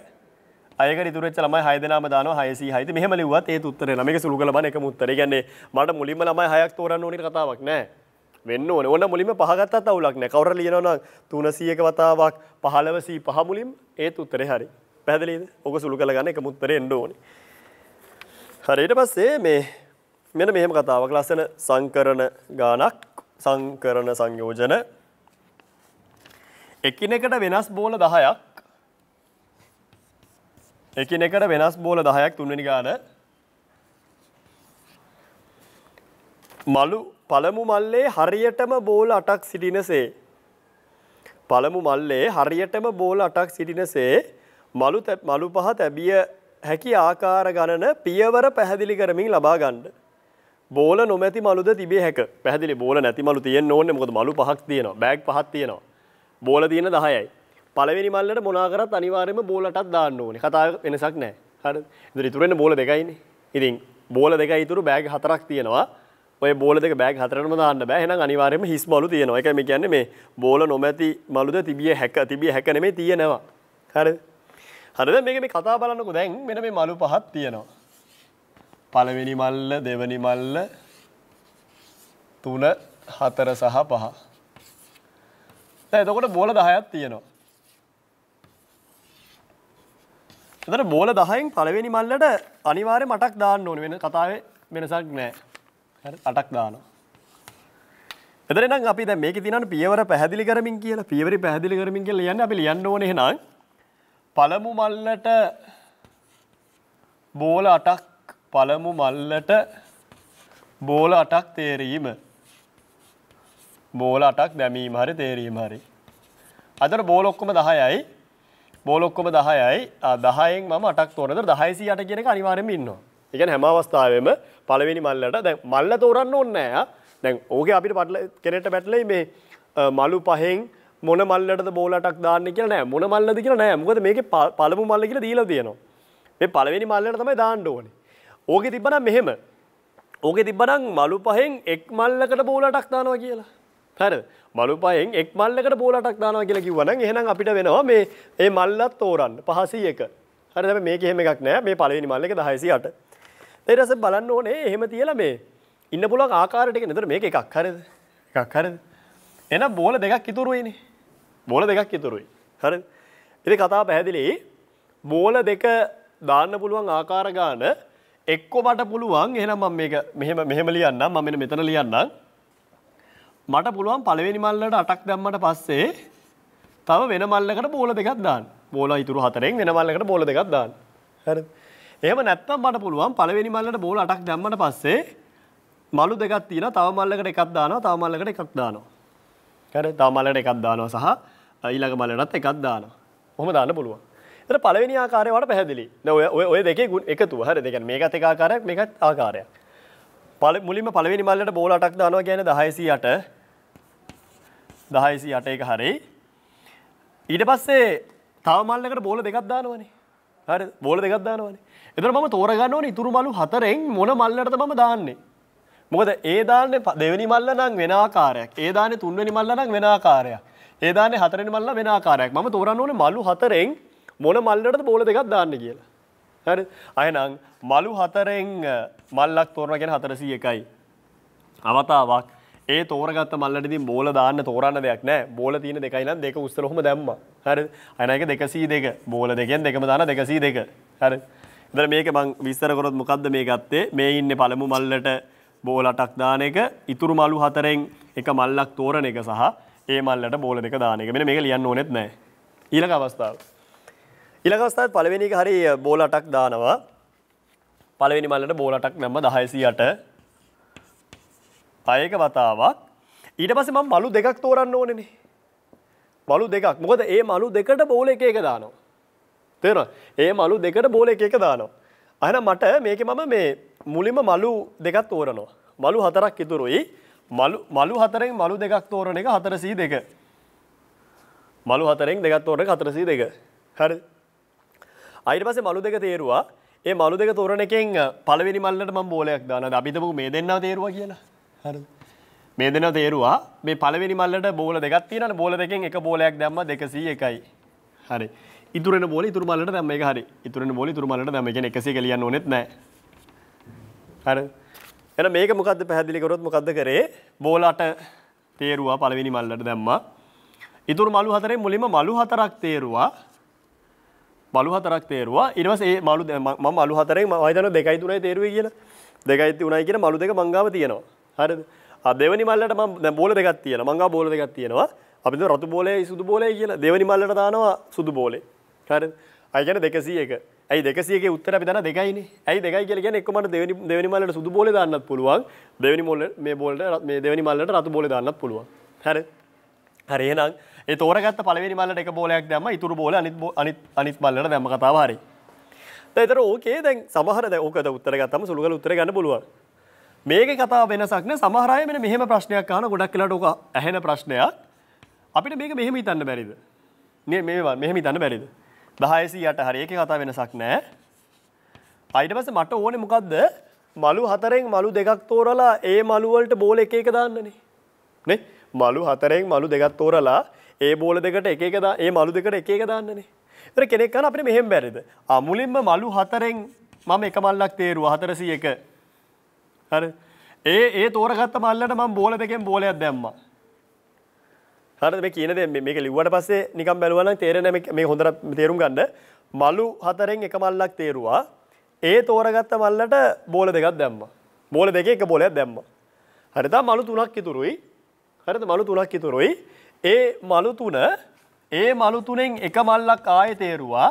අයක ඉතුරච ළමයි හය දෙනාම දානවා 606යි මෙහෙම ලිව්වත් ඒත් උත්තරේ නම මේක සුළු කරලා බලන්න එකම උත්තරේ. ඒ කියන්නේ මට මුලින්ම ළමයි හයක් තෝරන්න ඕනේ කතාවක් නැහැ. වෙන්න ඕන ඕන මුලින්ම පහගත්තත් අවුලක් නෑ කවුරු ලියනවා නම් 300ක වතාවක් 1505 මුලින් ඒත් උත්තරේ හරි. පැහැදිලිද? ඔක සුළු කරගන්න එකම උත්තරේ එන්න ඕනේ. හරි ඊට පස්සේ මේ මෙන්න මෙහෙම කතාවක් ලස්සන සංකරණ ගානක් සංකරණ සංයෝජන එකිනෙකට වෙනස් බෝල 10ක් එකිනෙකට වෙනස් බෝල 10ක් තුන්වෙනි ගාන මලු පළමු මල්ලේ හරියටම බෝල අටක් සිටිනසේ. පළමු මල්ලේ හරියටම බෝල අටක් සිටිනසේ මලු මලු පහ තැබිය හැකි ආකාර ගණන පියවර පැහැදිලි කරමින් ලබා ගන්න. බෝල නොමැති මලුද තිබේ හැක පැහදිලි බෝල නැති මලු තියෙන් ඕන්න මොකද මලු පහක් තියෙනවා බෑග් පහත් තියෙනවා බෝල තියෙන දහයයි. පළවෙනි මල්ලට මොනාකරත් අනිවාර්යම බෝලටත් දාන්න ඕනේ. කතා වෙනසක් නැහැ. හරි. ඉතින් ඉතුරු වෙන බෝල දෙකයිනේ. ඉතින් බෝල දෙකයි ඉතුරු බෑග් හතරක් තියෙනවා. ඔය බෝල දෙක බෑග් හතරම දාන්න බෑ එහෙනම් අනිවාර්යයෙන්ම හිස් බලු තියෙනවා. ඒකයි මේ කියන්නේ මේ බෝල නොමැති මලුද තිබිය හැක තිබිය හැක නෙමෙයි තියෙනවා. හරිද? හරිද මේක මේ කතා බලන්නකෝ දැන් මෙන්න මේ මලු පහක් තියෙනවා. පළවෙනි මල්ල, දෙවෙනි මල්ල, තුන, හතර සහ පහ. දැන් එතකොට බෝල 10ක් තියෙනවා. එතන බෝල 10න් පළවෙනි මල්ලට අනිවාර්ය මටක් දාන්න ඕනේ වෙන කතාවේ වෙනසක් නැහැ. අටක් දානවා. එතරනම් අපි දැන් මේකේ තියෙනවනේ පියවර පැහැදිලි කරමින් කියලා. පියවරි පැහැදිලි කරමින් කියලා කියන්නේ අපි ලියන්න ඕනේ එහෙනම් පළමු මල්ලට බෝල අටක් පළමු මල්ලට බෝල අටක් තේරීම. බෝල අටක් දැමීම හරි තේරීම හරි. අදර බෝල ඔක්කොම 10යි. බෝල ඔක්කොම 10යි. 10ෙන් මම අටක් තෝරනද 10 100 කියන එක අනිවාර්යෙන්ම ඉන්නවා. එකන හැම අවස්ථාවම පලවෙනි මල්ලට දැ මල්ල තෝරන්න ඕන්නෑ දැන් ඕක අපිට පටල කෙනෙට පැටලයි මේ මලු පහෙන් මොන මල්ලට බෝලටක් දාන්න කිය නෑ මොන මල්ලද කිය නෑ මොකද මේක පළමු මල්ල කියල දීලා තියනවා මේ පළවෙනි මල්ලට තමයි දාන්න ඕන ඕක තිබ්බනම් මෙහෙම ඕක තිබ්බනම් මලු පහෙන් එක් මල්ලකට බෝලටක් දානවා කියලා හැර මලු පහෙන් එක් මල්ලකට බෝලටක් දානවා කියලා කිව්වනම් එහෙනම් අපිට වෙනවා මේ ඒ මල්ලත් තෝරන්න 501 හරි හැබැයි මේක එහෙම එකක් නෑ මේ පළවෙනි මල්ල එක 1008 එරස බලන්න ඕනේ එහෙම තියලා මේ ඉන්න පුළුවන් ආකාරයට එක නේද මේක එකක් හරිද එකක් හරිද එහෙනම් බෝල දෙකක් ඉතුරුයිනේ බෝල දෙකක් ඉතුරුයි හරිද ඉතින් කතාව පැහැදිලි බෝල දෙක දාන්න පුළුවන් ආකාර ගාන එක්ක මට පුළුවන් එහෙනම් මම මේක මෙහෙම මෙහෙම ලියන්නම් මම මෙන්න මෙතන ලියන්නම් මට පුළුවන් පළවෙනි මල්ලට අටක් දැම්මට පස්සේ තව වෙන මල්ලකට බෝල දෙකක් දාන්න බෝල ඉතුරු හතරෙන් වෙන මල්ලකට බෝල දෙකක් දාන්න හරිද එහෙම නැත්තම් මට පුළුවන් පළවෙනි මල්ලට බෝල 8ක් දැම්මට පස්සේ මලු දෙකක් තියෙනවා. තව මල්ලකට එකක් දානවා. තව මල්ලකට එකක් දානවා. හරිද? තව මල්ලකට එකක් දානවා සහ ඊළඟ මල්ලටත් එකක් දානවා. ඔහොම දාන්න පුළුවන්. එතන පළවෙනි ආකාරය වට පැහැදිලි. දැන් ඔය ඔය දෙකේ එකතුව හරිද? ඒ කියන්නේ මේකත් එක ආකාරයක් මේකත් ආකාරයක්. මුලින්ම පළවෙනි මල්ලට බෝල 8ක් දානවා කියන්නේ 1008 1008 එක හරි. ඊට පස්සේ තව මල්ලකට බෝල දෙකක් දානවනේ. හරිද? බෝල දෙකක් දානවනේ. එතර මම තෝරගන්න ඕන ඉතුරු මලු හතරෙන් මොන මල්ලටද මම දාන්නේ. මොකද ඒ දාන්නේ දෙවෙනි මල්ල නම් වෙන ආකාරයක්. ඒ දාන්නේ තුන්වෙනි මල්ල නම් වෙන ආකාරයක්. ඒ දාන්නේ හතරවෙනි මල්ල වෙන ආකාරයක්. මම තෝරන්න ඕනේ මලු හතරෙන් මොන මල්ලටද බෝල දෙකක් දාන්න කියලා. හරි. අයනම් මලු හතරෙන් මල්ලක් තෝරන ගැන 401යි. අවතාවක් ඒ තෝරගත්ත මල්ලට ඉතින් බෝල දාන්න තෝරන්න දෙයක් නැහැ. බෝල තියෙන දෙකයි නම් දෙක උස්සලා ඔහම දැම්මා. හරිද? අයනයික 202. බෝල දෙකෙන් දෙකම දාන 202. හරිද? දර මේක මං විස්තරකොරොත් මොකක්ද මේ ගත්තේ මේ ඉන්න පළමු මල්ලට බෝලටක් දාන එක ඉතුරු මලු හතරෙන් එක මල්ලක් තෝරන එක සහ ඒ මල්ලට බෝල දෙක දාන එක මෙ මේක ලියන්න ඕනෙත් නෑ ඊළඟ අවස්ථාව ඊළඟ අවස්ථාවත් පළවෙනි එක හරි බෝලටක් දානවා පළවෙනි මල්ලට බෝලටක් නැම්ම දහයසියට අයක වතාවක් ඊට පස ම මලු දෙකක් තෝරන්න ඕනනේ මලු දෙකක් මොකද ඒ මලු දෙකට බෝල එක එක දානවා තේන ඒ මලු දෙකට බෝල එක එක දානවා. අහන මට මේක මම මේ මුලිම මලු දෙකත් තෝරනවා. මලු හතරක් ඉතුරුයි මලු හතරෙන් මලු දෙකක් තෝරන එක හතරසී දෙක. මලු හතරෙන් දෙකත් තෝරන හතරසී දෙක හරි. අයිට පසේ මලු දෙක තේරවා ඒ මලු දෙක තෝරන එකෙන් පලවෙනි මල්ලට ම බෝලයක් දාන අපිතපු මේ දෙන්නා තේරවා කියලා හරි. මේ දෙන තේරවා මේ පලවෙනි මල්ලට බෝල දෙගත් තියෙන බෝල දෙකෙන් එක බෝලයක් දැම්ම දෙකසී එකයි. හරි. ඉතුරෙන බෝල ඉතුරුමලට දැම මේ හරි ඉතුරෙන බෝල තුරුමලට දැම එක එකසේ කලියන්න නෙත් නෑ හර එන මේක මොකක්ද පැහැදිලිකරොත් මොකක්ද කරේ බෝලාට තේරුවා පළවෙනි මල්ලට දැම්මා ඉතුරු මලු හතරේ මුලිම මලු හතරක් තේරුවා මලු හතරක් තේරුවා ඉරවස ඒ මලු මම මලු හතරේ වයිතන දෙකයි තුනයි තේරුවේ කියලා දෙකයි තුනයි කියන මලු දෙක මංගාව තියෙනවා හරිද දෙවනි මල්ලට මම දැන් බෝල දෙකක් තියෙනවා මංගා බෝල දෙකක් තියෙනවා අපි රතු බෝලේ සුදු බෝලේ කියලා දෙවනි මල්ලට දානවා සුදු බෝලේ හර අයගන දෙකසියක ඇයි දෙකසියක උත්තර අපි දන දෙකයින ඇයි දෙකයි කියල ගැන එකමට දෙවනි දෙවනි මල්ලට සුදු බෝල දන්න පුළුවන් දෙවනි මොල්ල මේ බෝල්ට මේ දෙවනි මල්ලට රතු බෝල දන්න පුළුවන් හැර හරිනම් ඒ තෝරගත් පලවෙනි මල්ලට එක බෝලයක් දැම ඉතුරු බෝල අනිත් අනිත් මල්ලට දැම කතාවාරි තතර ඕකේ දැන් සමහර ඕකද උත්තරගත්තම සුළුගල උත්තර ගන්න පුළුවන් මේක කතා වෙනසක්න සමහරය මෙන මෙහෙම ප්‍රශ්නයක් කාන ගොඩක් කියලාට ඕක ඇහෙන ප්‍රශ්නයක් අපිට මේක මෙහෙම හිතන්න බැරිද මේ මේවා මෙහෙම හිතන්න බැරිද දහයසියට හරියක කතා වෙනසක් නෑ. අයිට පස මට ඕනෙ මොකක්ද මලු හතරෙන් මලු දෙකක් තෝරලා ඒ මළුවලට බෝල එක එක දන්නනේ. නේ මලු හතරෙන් මලු දෙකත් තෝරලා ඒ බෝල දෙකට එක එක ඒ මලු දෙකට එක එක දන්නනේ. ඒතර කෙනෙක් කන අපිට මෙහෙම බැරිද? අමුලින්ම මලු හතරෙන් මම එක මල්ලක් තේරුවා 401. හරි. ඒ ඒ තෝරගත්ත මල්ලට මම බෝල දෙකෙන් බෝලයක් දැම්මා. හරද මේ කියනද මේක ලිවට පස්සේ නිකම් බැලුවන තේරෙන මේ හොඳර තේරුම් ගන්න මලු හතරෙන් එක මල්ලක් තේරුවා ඒ තෝරගත්ත මල්ලට බෝල දෙකක් දැම්ම බෝල දෙක එක බෝලයක් දැම්ම හරිතා මලු තුනක් ඉතුරුයි හරිද මලු තුනක් ඉතුරුයි ඒ මලු තුන ඒ මලු තුනෙන් එක මල්ලක් ආය තේරුවා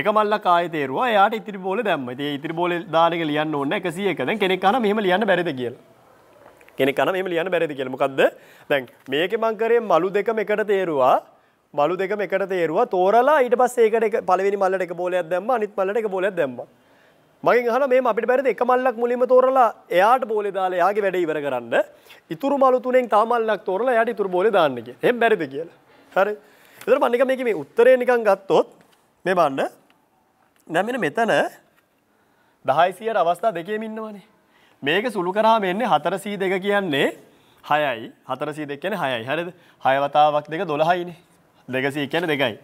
එක මල්ලක් ආය තේරුවා එයාට ඉතිරි බෝල දැම්ම ඉතින් ඉතිරි බෝල දාන එක ලියන්න ඕනේ 101 දැන් කෙනෙක් අහන මෙහෙම ලියන්න බැරිද කියලා කෙනෙක් අන මෙම ලියන්න බැරිදි කියල මොකක්ද දැන් මේක මංකරේ මලු දෙකම එකට තේරුවා මලු දෙකම එකට තේරුවා තෝරලා ඊට පස්සේ ඒකට පළවෙනි මල්ලට එක බෝලයක් දැම්ම අනිත් මල්ලට එක බෝලයක් දැම්මා මගේ හන මේ අපිට බැරිද එක මල්ලක් මුලින්ම තෝරලා එයාට බෝලේ දාලා එයාගේ වැඩේ ඉවර කරන්න. ඉතුරු මලු තුනෙන් තා මල්ලක් තෝරලා එයාට ඉතුරු බෝලේ දාන්න කිය. එහෙම බැරිද කියලා. හරි. ඒතර මම නිකන් මේකේ මේ උත්තරේ නිකන් ගත්තොත් මේ බලන්න. දැන් මෙන්න මෙතන 10 100 අවස්ථා දෙකේම ඉන්නවනේ. මේක සුළු කරාම එන්නේ 402 කියන්නේ 6යි 402 කියන්නේ 6යි හරිද 6 වතාවක් දෙක 12යිනේ 200 කියන්නේ 2යි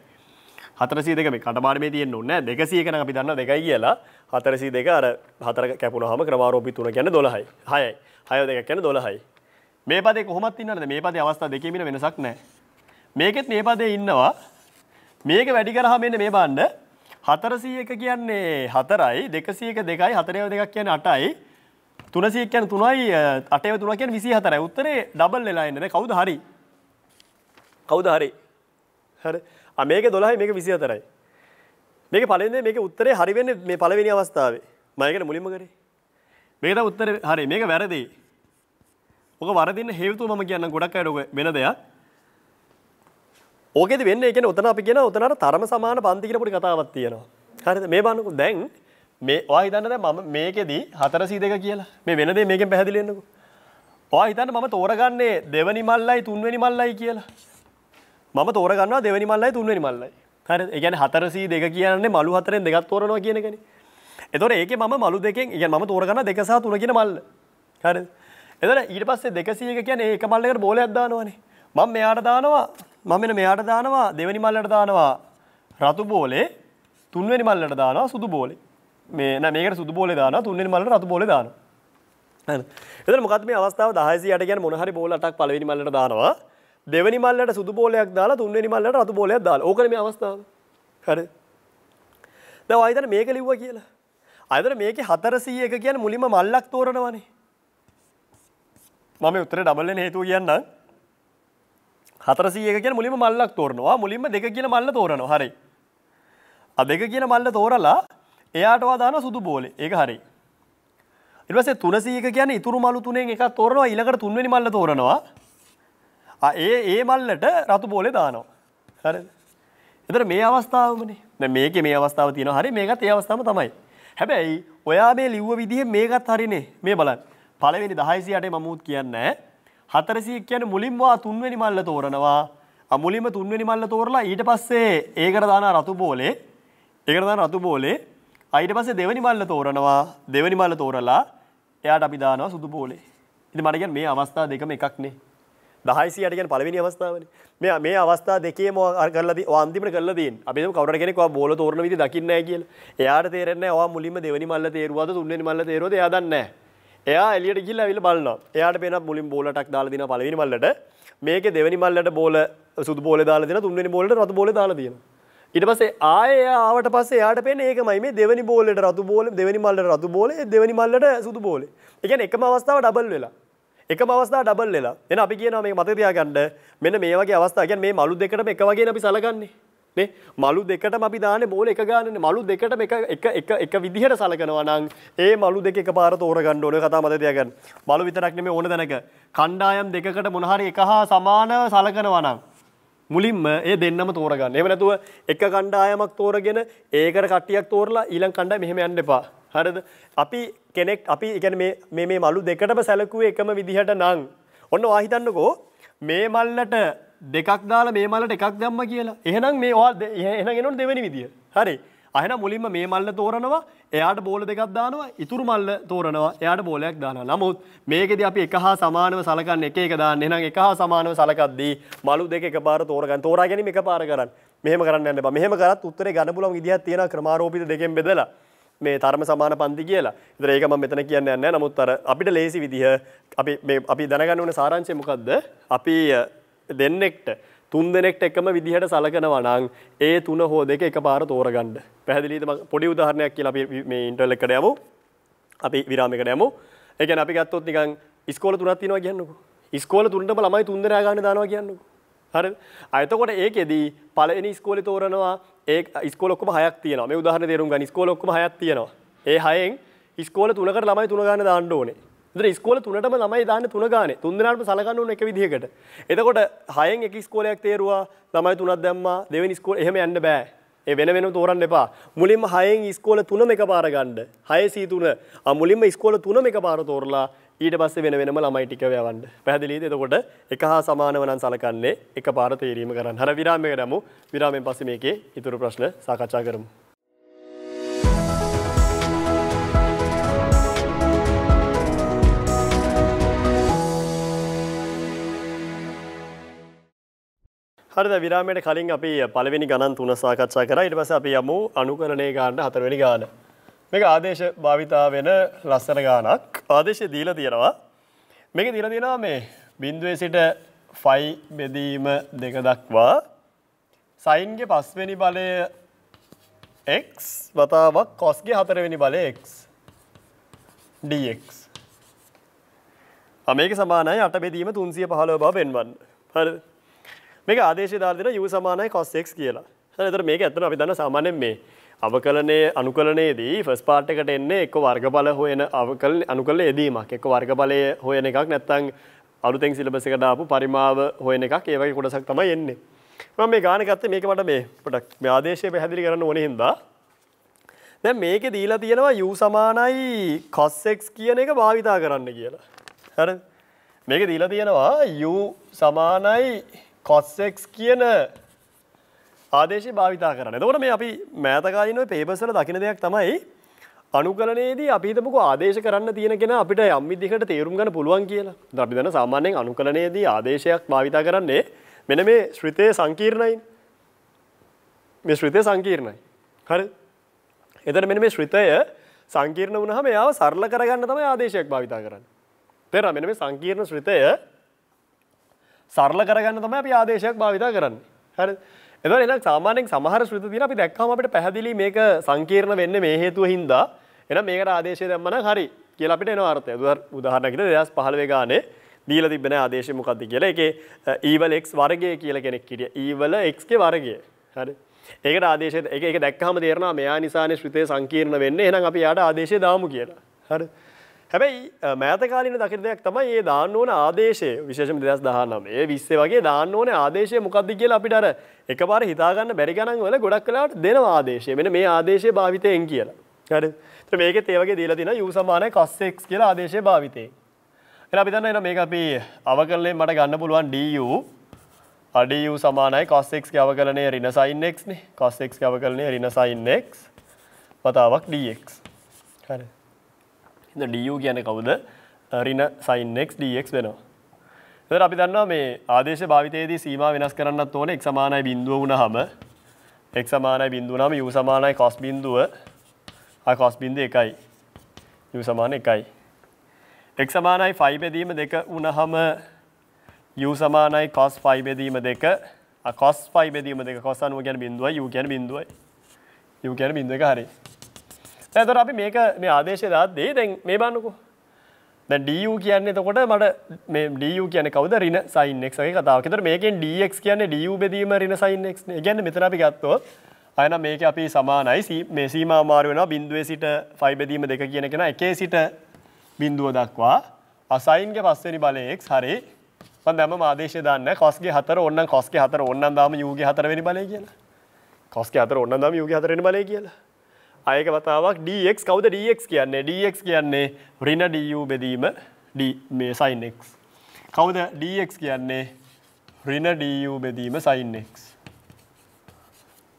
402 මේ කටපාඩමේ තියෙන්න ඕනේ නෑ 200 නම් අපි දන්නවා 2යි කියලා 402 අර 4 කැපුණාම ක්‍රමාරෝපී 3 කියන්නේ 12යි 6යි 6 දෙකක් කියන්නේ 12යි මේ පදේ කොහොමත් ඉන්නවද මේ පදේ අවස්ථා දෙකේ මින වෙනසක් නෑ මේකෙත් මේ පදේ ඉන්නවා මේක වැඩි කරහම එන්න මේ බණ්ඩ හතරසීයක කියන්නේ හතරයි දෙකසියක දෙකයි හතරයව දෙකක් කියන්නේ අටයි තුනසියකයන් තුනයි අටය තුන කියෙන් විසි හතර උත්තරේ ඩබල් වෙලා එන්නන කවුද හරි කවුද හරි හරි මේක දොළහයි මේක විසි හතරයි මේක පලද මේක උත්තරේ හරිවෙන්න මේ පලවෙනි අවස්ථාවේ මයකට මුලිම කරේ මේකට උත්තර හරි මේක වැරදි ඕක වරදින්න හේතු මම කියන්න ගොඩක් අයට වෙන දෙයක් ඕකෙද වෙන්නේ කියන්නේ උතන අපි කියන උතනට තරම සමාන පන්ති කියලා පොඩි කතාවක් තියෙනවා හරිද මේ බලන්නකෝ දැන් මේ ඔයා හිතන්නද මම මේකෙදී 402 කියලා. මේ වෙන දේ මේකෙන් පැහැදිලි වෙන්නකෝ. ඔයා හිතන්න මම තෝරගන්නේ දෙවනි මල්ලයි තුන්වෙනි මල්ලයි කියලා. මම තෝරගන්නවා දෙවනි මල්ලයි තුන්වෙනි මල්ලයි. හරිද? ඒ කියන්නේ 402 කියන්නේ මලු හතරෙන් දෙකක් තෝරනවා කියන එකනේ. එතකොට ඒකේ මම මලු දෙකෙන් ඒ කියන්නේ මම තෝරගන්නවා දෙක සහ තුන කියන මල්ල. හරිද? එතකොට ඊට පස්සේ 201 කියන්නේ ඒක මල්ලකට බෝලයක් දානවනේ. මම මෙයාට දානවා මම මෙන්න මෙයාට දානවා දෙවනි මල්ලට දානවා රතු බෝලේ තුන්වෙනි මල්ලට දානවා සුදු බෝලේ. මේ මේක සුදු බෝල දාන තුන්න්නේ මල්ල රතු බෝල දාන එත මොකත් මේ අවස්ථාව දහසියට ගැන මොහරි බෝලටක් පලවෙනි මල්ලට දානවා දෙවනි මල්ලට සුදු බෝලයක් දාලා තුන්වෙනි මල්ලට රතු බෝලයක් දාලා ඕකනේ මේ අවස්ථාව හරි දැන් ආයතන මේක ලිව්වා කියලා ආයතන මේකේ 401 කියන්නේ මුලින්ම මල්ලක් තෝරනවානේ මම උත්තර ඩබල් වෙන හේතුව කියන්න 401 කියන්නේ මුලින්ම මල්ලක් තෝරනවා මුලින්ම දෙක කියන මල්ල තෝරනවා හරි අ දෙක කියන මල්ල තෝරලා එයාටවා දාන සුදු බෝලේ ඒක හරි ඉවස තුනසීක කියන ඉතුරු මලු තුනෙන් එක තෝරනවා ඉලකට තුන්වෙනි මල්ල තෝරනවා ඒ ඒ මල්ලට රතු බෝලේ දානවා හරි එතර මේ අවස්ථාවමනේ මේක මේ අවස්ථාව තියෙන හරි මේකත් ඒ අවස්ථාව තමයි හැබැයි ඔයා මේ ලිව්ව විදිහ මේකත් හරිනේ මේ බලන්න පළවෙනි දහයිසියට මමුත් කියන්න හතරසිය කියන මුලින්වා තුන්වෙනි මල්ල තෝරනවා අමුලිම තුන්වෙනි මල්ල තෝරලා ඊට පස්සේ ඒකට දාන රතු බෝලේ ඒකට දාන රතු බෝලේ අයිට පස දෙවනි මල්ල තෝරනවා දෙවනි මල්ල තෝරලා එයාට අපි දානවා සුදු පෝලේ ඉති මටගන් මේ අවස්ථා දෙකම එකක්නේ දහයිසි අටකෙන් පලවෙනි අවස්ථාවන මේ මේ අවස්ථා දෙකේ ම කරලද අන්තිම කලදී අපි කවර කෙනෙක් බෝල තෝරන විදි දකින්න කියල එයාට තේරෙන්නේ වා මුලින්ම දෙවනි මල්ල තේරුවද තුන්නෙ මල්ල තේරවද යදන්න එයා එලියට ගිල්ල විල් බලන්න එයාට පෙන මුලින් බෝලටක් දාලදින පලවෙනි මල්ලට මේක දෙවනි මල්ලට බෝල සුදු බෝල දාලදින තුන්නෙ බෝලට රතු බෝල දාලදිනවා ඊට පස්සේ ආය ආවට පස්සේ යාට පෙන් ඒකමයි මේ දෙවනි බෝලට රතු බෝල දෙවනි මල්ලට රතු බෝල දෙවනි මල්ලට සුදු බෝල එකන එකම අවස්ථාව ඩබල් වෙලා එක අවස්ථා ඩබල් වෙලා එන අපි කියනවා මේ මතතියාගන්න මෙන්න මේ වගේ අවස්ථා ගැන් මේ මලු දෙකටම එක වගේ අපි සලගන්නේ නේ මලු දෙකටම අපි දාන්නේ බෝල එක ගානනේ මලු දෙකටම එක එක එක එක විදිහට සලකනවා නම් ඒ මලු දෙක එකපාර තෝරගන්න ඕනේ කතා මතක තියාගන්න. මලු විතරක් නෙමෙයි ඕන දැනක. කණ්ඩායම් දෙකකට මොන හරි එක හා සමානව සලකනවා නම් මුලින්ම ඒ දෙන්නම තෝරගන්න එම නැතුව එක කණ්ඩායමක් තෝරගෙන ඒකට කටියක් තෝරලා ඊළං කණ්ඩ මෙහෙම යන්න එපා හරද අපි කෙනෙක් අපි එකන මේ මලු දෙකටම සැලකුවේ එකම විදිහට නං ඔන්න වාහිතන්නකෝ මේ මල්ලට දෙකක් දාලා මේ මලට එකක් දම්ම කියලා එහෙනම් මේ වා එහෙන ගෙනොට දෙවැනි විදිහ හරි අහෙන මුලින්ම මේ මල්ල තෝරනවා එයාට බෝල දෙකක් දානවා ඉතුරු මල්ල තෝරනවා එයාට බෝලයක් දානවා. නමුත් මේකෙදී අපි එක හා සමානව සලකන්නේ එක එක දාන්න. එහෙනම් එක හා සමානව සලකද්දී මලු දෙක එකපාර තෝරගන්න. තෝරා ගැනීම එකපාර කරන්න. මෙහෙම කරන්න යන්න එපා. මෙහෙම කරත් උත්තරේ ගන්න පුළුවන් විදිහක් තියෙනවා ක්‍රමාරෝපිත දෙකෙන් බෙදලා. මේ තරම සමාන පන්ති කියලා ඉතර ඒක මම මෙතන කියන්න යන්නේ නමුත් අර අපිට ලේසි විදිහ අපි මේ අපි දැනගන්න ඕන සාරාංශය මොකද්ද අපි දෙන්නෙක්ට තුන් දෙනෙක්ට එකම විදිහට සලකනවා නම් ඒ තුන හෝ දෙක එකපාර තෝරගන්න. පැහැදිලිද පොඩි උදාහරණයක් කියලා අපි මේ ඉන්ටර්වල් එකට යමු. අපි විරාමයකට යමු. ඒ කියන්නේ අපි ගත්තොත් නිකන් ඉස්කෝල තුනක් තියෙනවා කියන්නකෝ. ඉස්කෝල තුනටම ළමයි තුන් දෙනා ගන්න දානවා කියන්නකෝ. හරි. එතකොට ඒකෙදී පළවෙනි ඉස්කෝලේ තෝරනවා ඒ ඉස්කෝල ඔක්කොම හයක් තියෙනවා. මේ උදාහරණේ තේරුම් ගන්න. ඉස්කෝල ඔක්කොම හයක් තියෙනවා. ඒ හයෙන් ඉස්කෝල තුනකට ළමයි තුන ගන්න දාන්න ඕනේ. දර ස්කෝල තුනටම ළමයි දාන්න තුන ගාන තුන්දනාටම සලකන්න ඕන එක විදිහකට. එතකොට හයෙන් එක ස්කෝලයක් තේරුවා ළමයි තුනක් දැම්මා දෙවෙනි ස්කෝල එහෙම යන්න බෑ. ඒ වෙන වෙනම තෝරන්න එපා. මුලින්ම හයෙන් ස්කෝල තුනම එකපාර ගන්න. 6 C3. ආ මුලින්ම ස්කෝල තුනම එකපාර තෝරලා ඊට පස්සේ වෙන වෙනම ළමයි ටික යවන්න. පැහැදිලිද? එතකොට එක හා සමානව නම් සලකන්නේ එකපාර තීරීම කරන්න. හර විරාමයකට යමු. විරාමයෙන් පස්සේ මේකේ ඊතුරු ප්‍රශ්න සාකච්ඡා කරමු. හරිද විරාමයට කලින් අපි පළවෙනි ගණන් තුන සාකච්ඡා කරා ඊට පස්සේ අපි යමු අනුකරණය ගන්න හතරවෙනි ගාන. මේක ආදේශ භාවිතා වෙන ලස්සන ගානක්. ආදේශය දීලා තියෙනවා. මේක දීලා තියෙනවා මේ බිඳුවේ සිට ෆයි බෙදීම දෙක දක්වා සයින්ගේ පස්වෙනි බලය x වතාවක් cosගේ හතරවෙනි බලය x dx. මේක සමානයි 8 බෙදීම 315 බව පෙන්වන්න. හරිද? මේක ආදේශය දාලා දෙනවා u සමානයි cos x කියලා. හරි එතකොට මේක ඇත්තට අපි දන්න සාමාන්‍යයෙන් මේ අවකලනයේ අනුකලනයේදී ෆස්ට් පාර්ට් එකට එන්නේ එක්ක වර්ගඵල හොයන අවකල අනුකලන යෙදීමක් එක්ක වර්ගඵලය හොයන එකක් නැත්නම් අලුතෙන් සිලබස් එකට ආපු පරිමාව හොයන එකක් ඒ වගේ කොටසක් තමයි එන්නේ. මම මේ ගාන ගත්තේ මේක මට මේ පොඩක් මේ ආදේශය පැහැදිලි කරන්න ඕනේ හින්දා දැන් මේකේ දීලා තියෙනවා u සමානයි cos x කියන එක භාවිතා කරන්න කියලා. හරිද? මේකේ දීලා තියෙනවා u සමානයි කොස්සෙක්ස් කියන ආදේශය භාවිතා කරන්න දොට මේ අපි මෑතකාලන පේබසල දකින දෙයක් තමයි අනුකලනේදී අපිතමක ආදේශ කරන්න තියෙනගෙන අපිට අම්මිදිකට තේරුම් ගන්න පුළුවන් කියලා අපි දන සාමාන්‍යයෙන් අනුකලනයේදී ආදේශයක් භාවිතා කරන්නේ මෙන මේ ශ්‍රතය සංකීර්ණයින් මේ ශ්‍රතය සංකීර්ණයි හරි එතන මෙන මේ ශ්‍රතය සංකීර්ණ වනහම යාව සරල කරගන්න තම ආදේශයක් භාවිතා කරන්න තෙර මෙන මේ සංකීර්ණ ශ්‍රතය සරල කරගන්න තම අපි ආදේශයක් භාවිතා කරන්න හරි එද එන සාමානෙන් සමහර ශෘතිතින අපි දැක්කම අපට පැහැදිලි මේක සංකීර්ණ වෙන්න මේ හේතුව හින්දා එන මේකට ආදේශය දැම්මන හරි කියලා අපිට එන අර්ථය උදාහරණකිට දෙදස් පහළවේ ගානේ දීල තිබෙන ආදේශය මොකක්ද කියලා එකේ ඊවල එක් වර්ගය කියලා කෙනෙක් හිටිය ඊවල එක්ගේ වර්ගය හරි ඒකට ආදේශය එක දැක්කම තේරෙනවා මෙයා නිසානේ ශ්‍රිතය සංකීර්ණ වෙන්නේ එහෙනම් අපි යාට ආදේශය දාමු කියලා හරි හැබැයි මෑතකාලන දකිර දෙයක් තමයි ඒ දාන්න ඕන ආදේශය විශේෂම දෙදස් දහනම් ඒ විස්සේ වගේ දාන්න ඕන ආදේශය මොකක්ද කියල අපිට අර එකපාර හිතාගන්න බැරිගණන් වල ගොඩක් කලාට දෙන ආදේශය මෙන මේ ආදේශය භාවිතයෙන් කියලා හරි මේක තේවගේ දීලා තින යූ සමානය කස්සෙක්ස් කියලා ආදේශය භාවිතය එන අපිතන්න එන මේක අපි අවකරලේ මට ගන්න පුළුවන් ඩියූ අඩියු සමානයි කොස්සෙක් යව කලනය රිනසයින්නෙක්නේ කොස්සෙක් යව කලනය රිනසයින්නෙක් පතාවක් ඩක් හරි du කියන කවුද රින සයින්ක් dx වෙනවා. එතකොට අපි දන්නවා මේ ආදේශ භාවිතයේදී සීමා වෙනස් කරන්නත් ඕනේ x සමානයි බිඳුව වුණාම x සමානයි බිඳුව වුණාම u සමානයි cos බිඳුව ආ cos බිඳුව 1යි u සමාන 1යි x සමානයි 5 බෙදීම 2 වුණාම u සමානයි cos 5 බෙදීම 2 ආ cos 5 බෙදීම 2 cos අනුව කියන්නේ බිඳුවයි u කියන්නේ බිඳුවයි u කියන්නේ බිඳුව එක හරියි තැතර අපි මේක මේ ආදේශය දාත්දේ දැන් මේ බන්නකු දැ ඩියු කියන්නේ තකොට මට මේ ඩියු කියන කවද රින සයින්ක් එක කතාව තර මේකෙන් ඩක් කියන ඩියු බෙදීම රින සයින්ක් ගැන මෙතරපි ගත්තෝ අයන මේක අපි සමානයි මේ සීම මාරු වෙන බින්දුවේ සිට ෆයිබෙදීම දෙක කියන කෙන එකේ සිට බින්දුව දක්වා අසයින්ගේ පස්සනි බලයෙක් හරි දැම ආදේශ දන්න කොස්ගේ හතර ඔන්න කොස්ගේ හතර ඔන්නන් දාම යුග හතරවෙනි බලය කියලා කොස්ගේ හතර ඔන්න දම යුග හතරෙන බලය කියලා අයක වතාවක් dx කවුද dx කියන්නේ dx කියන්නේ ඍණ du බෙදීම d මේ sin x කවුද dx කියන්නේ ඍණ du බෙදීම sin x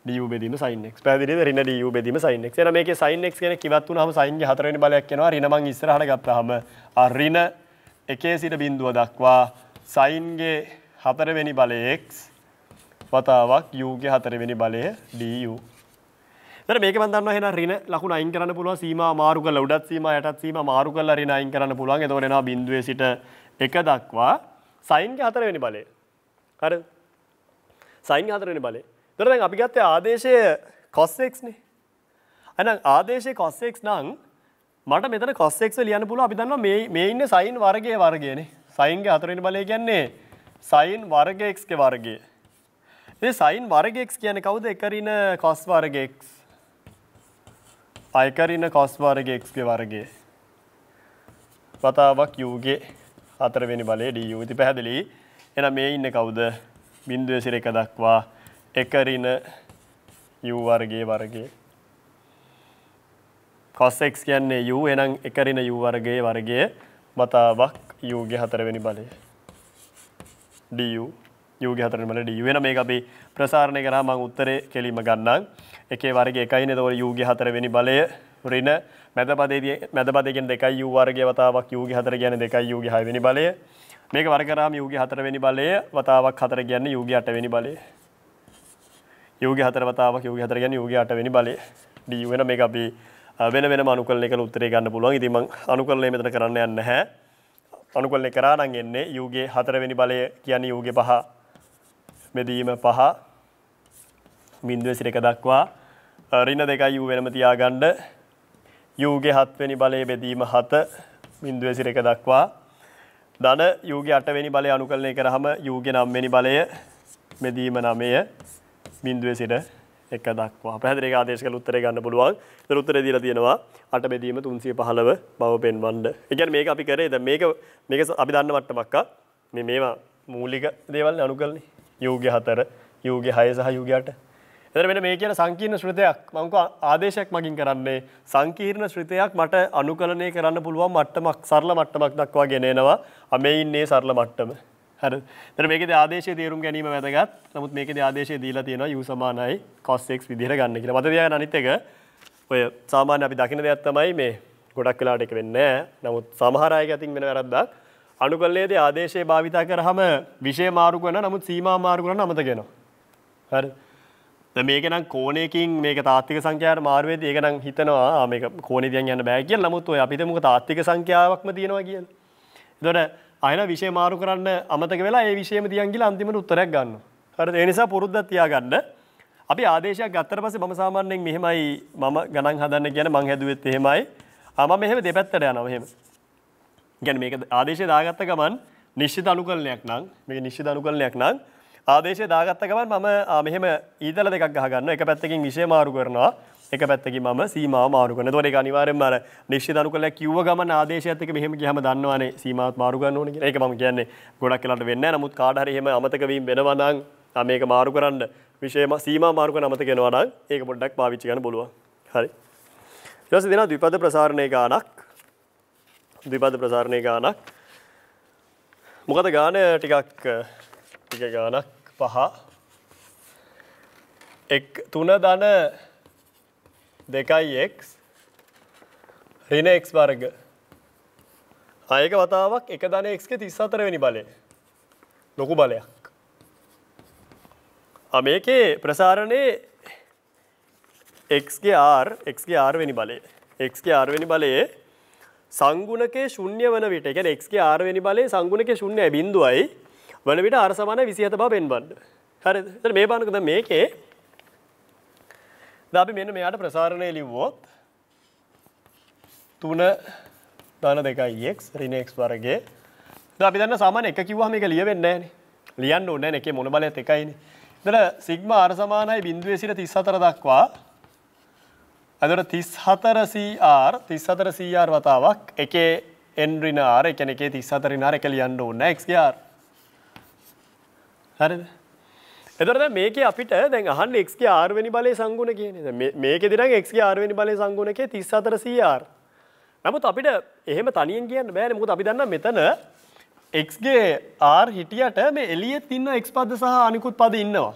du බෙදීම sin x පැහැදිලිද ඍණ du බෙදීම sin x එහෙනම් මේකේ sin x කියන කිවත් වුණාම sin ගේ හතරවෙනි බලයක් යනවා ඍණ මං ඉස්සරහට ගත්තාම ආ ඍණ එකේ සිට බිඳුව දක්වා sin ගේ හතරවෙනි බලය x වතාවක් u ගේ හතරවෙනි බලය du දැන් මේක මම දන්නවා එහෙනම් ඍණ ලකුණ අයින් කරන්න පුළුවන් සීමා මාරු කරලා උඩත් සීමා යටත් සීමා මාරු කරලා ඍණ අයින් කරන්න පුළුවන්. එතකොට එනවා බිඳුවේ සිට 1 දක්වා සයින්ගේ හතරවෙනි බලය. හරිද? සයින්ගේ හතරවෙනි බලය. එතකොට දැන් අපි ගත්තේ ආදේශය cos x නේ. එහෙනම් ආදේශය cos x නම් මට මෙතන cos x ලියන්න පුළුවන්. අපි දන්නවා මේ මේ ඉන්නේ සයින් වර්ගයේ වර්ගයනේ. සයින්ගේ හතරවෙනි බලය කියන්නේ සයින් වර්ග x ගේ වර්ගය. ඉතින් සයින් වර්ග x කියන්නේ කවුද? එකරින cos වර්ග x. අයකරින කොස් වර්ග x ගේ වර්ගය වතාවක් u ගේ හතරවෙනි බලය du. ඉතින් පැහැදිලි. එහෙනම් මේ ඉන්නේ කවුද? බිංදුවේ සිර එක දක්වා එකරින u වර්ගයේ වර්ගයේ cos x කියන්නේ u එහෙනම් එකරින u වර්ගයේ වර්ගයේ වතාවක් u ගේ හතරවෙනි බලය du යෝග හතරමට ඩීවෙන මේ අපේ ප්‍රසාරණය කරා මං උත්තරේ කෙලීම ගන්නම් එකේ වර්ග එකයි නතවට යෝග හතරවෙනි බලය රින මැතපදේ මැතපදකෙන් දෙකයි යූ වර්ගය වතාවක් යෝග හතර ගැන දෙකයි යෝග හයවෙනි බලය මේක වරකරාම යෝග හතරවෙනි බලය වතාවක් හතර ගැන්න යෝග අටවෙනි බලය යෝග හතර වතාවක් යෝග හතර ගැන යෝග අටවෙනි බලය ඩීවෙන මේ අපේ වෙන වෙන අනුකල එක උත්තරේ ගන්න පුළුවන් ඉතිම අනුකරලේ මෙතන කරන්න යන්න හැ අනුකල්ලෙ කරානන් එන්නේ යුගේ හතරවෙනි බලය කියන්නේ යුගේ පහ බෙදීම පහ බින්දුව සිරක දක්වා රින දෙකයි යූ වෙනම තියාගණ්ඩ යූගේ හත්වැනි බලය බෙදීම හත බින්දුව සිරක දක්වා ධන යූගේ අටවැනි බලය අනුකරණය කරහම යූගේ නම්වැනි බලය බෙදීම නමය බින්දුව සිට එක දක්වා පැදිරි ආදේශ කළ උත්තරේ ගන්න පුළුවන් උත්තර දීලා තියෙනවා අට බෙදීම 315 බව පෙන්වන්න. ඒ කියන්නේ මේක අපි කරේ දැන් මේක මේක අපි දන්න මට්ටමක්ක මේ මේවා මූලික දේවල් අනුකරණේ යෝග හතර යෝග හය සහ යුගයට. එතර වෙන මේ කියන සංකීර්ණ ශ්‍රතයක් මංක ආදේශයක් මගින් කරන්නේ සංකීර්ණ ශ්‍රතයක් මට අනුකලනය කරන්න පුළුවන් මට්ටමක් සරල මට්ටමක් දක්වා ගෙනෙනවා අමයින්නේ සරල මට්ටම. හර තර මේක ආදේශය තේරුම් ගැනීම වැදගත් නමුත් මේක ආදේශය දීලා තියෙනවා යු සමානයි කොස්සෙක් විදිර ගන්න කියලා මතදයා අනිතක ඔය සාමාන්‍ය අපි දකින දෙයක් තමයි මේ ගොඩක් වෙලාට එක වෙන්න නමුත් සමහරය ඇතින් වෙන වැරද්දක් අනුකල්ලේද ආදේශය භාවිතා කරහම විෂය මාරු කරන නමුත් සීමා මාරු කරන අමතගෙනවා. හරි. මේක නම් කෝණයකින් මේක තාත්තික සංඛ්‍යාවට මාරු වෙද්දී ඒක නම් හිතනවා මේක කෝණේ දිහා යන්න බෑ කියලා. නමුත් ඔය අපිට මොකද තාත්තික සංඛ්‍යාවක්ම තියෙනවා කියලා. එතකොට අයන විෂය මාරු කරන්න අමතක වෙලා ඒ විෂයෙම දියන් ගිහලා අන්තිමට උත්තරයක් ගන්නවා. හරිද? ඒ නිසා පුරුද්දක් තියාගන්න. අපි ආදේශයක් ගත්තට පස්සේ මම සාමාන්‍යයෙන් මෙහෙමයි මම ගණන් හදන්න කියන මං හැදුවෙත් එහෙමයි. ආ මම මෙහෙම දෙපැත්තට යනවා මෙහෙම. ගැන මේක ආදේශය දාගත්ත ගමන් නිශ්චිත අනුකරණයක් නම් මේ නිශ්චිත අනුකරණයක් නම් ආදේශය දාගත්ත ගමන් මම මෙහෙම ඊතල දෙකක් ගහගන්න එක පැත්තකින් විෂය මාරු කරනවා එක පැත්තකින් මම සීමාව මාරු කරනවා. ඒතකොට ඒක අනිවාර්යෙන්ම අර නිශ්චිත අනුකූලයක් කිව්ව ගමන් ආදේශයත් එක්ක මෙහෙම ගියම දන්නවනේ සීමාවත් මාරු කරන්න ඕනේ කියලා. ඒක මම කියන්නේ ගොඩක් වෙලාවට වෙන්නේ නැහැ. නමුත් කාට හරි එහෙම අමතක වීම වෙනවා නම් මේක මාරු කරන්න විශේෂම සීමා මාරු කරන අමතක වෙනවා නම් ඒක පොඩ්ඩක් පාවිච්චි කරන්න බලුවා. හරි. ඊට පස්සේ දෙනවා ද්විපද ප්‍රසාරණේ ගානක්. දෙබද ප්‍රසාරණය ගානක් මොකද ගානය ටිකක් ටික ගානක් පහ එක් තුන දන දෙකයි එක් රින එක් වර්ග අයක වතාවක් එක දන එක්ක තිස් අතරවෙනි බලය ලොකු බලයක් මේකේ ප්‍රසාරණය එක්ගේ ආර් එක්ගේ ආර්වෙනි බලය එක්ගේ ආර්වෙනි බලයේ සංගුණකේ ශුන්‍ය වන විට එකැන එක්ගේ ආරවෙනි බලය සංගුණක ශුන්‍ය බිඳුවයි වන විට අරසමාන විසිහත බව පෙන්බන්ඩ හර මේ බානකද මේකේ දබි මෙන්න මෙයාට ප්‍රසාරණය ලිව්වොත් තුන දන දෙකයික් රිනෙක්ස් වරගේ අපි දන්න සාමාන එක කිව්වාම එක ලියවෙන්නේ ලියන්න ඕන්න එක මොන බලය එකයිනි දර සිග්ම අරසමානයි බින්දුවේ සිට තිස්සතර දක්වා ඇදට තිස් හතරCR තිස් හතර CR වතාවක් එකේ එන්රිනාර එකන එකේ තිස් හතරිනාර එක ලියන්න ඕන්න එක්යාර් හරිද එතරද මේක අපිට දැන් අහන් එක්ක ආර්වැනි බලය සංගුණ කියන මේක දිරක් එක්ක ආර්වැනි බලය සංගුණක තිස් හතර CR නමුත් අපිට එහෙම තනියෙන් කියන්න බෑන මුත් අපි දන්න මෙතන එක්ගේ ආර් හිටියට මේ එලියෙත් ඉන්න එක්ස් පද සහ අනිකුත් පද ඉන්නවා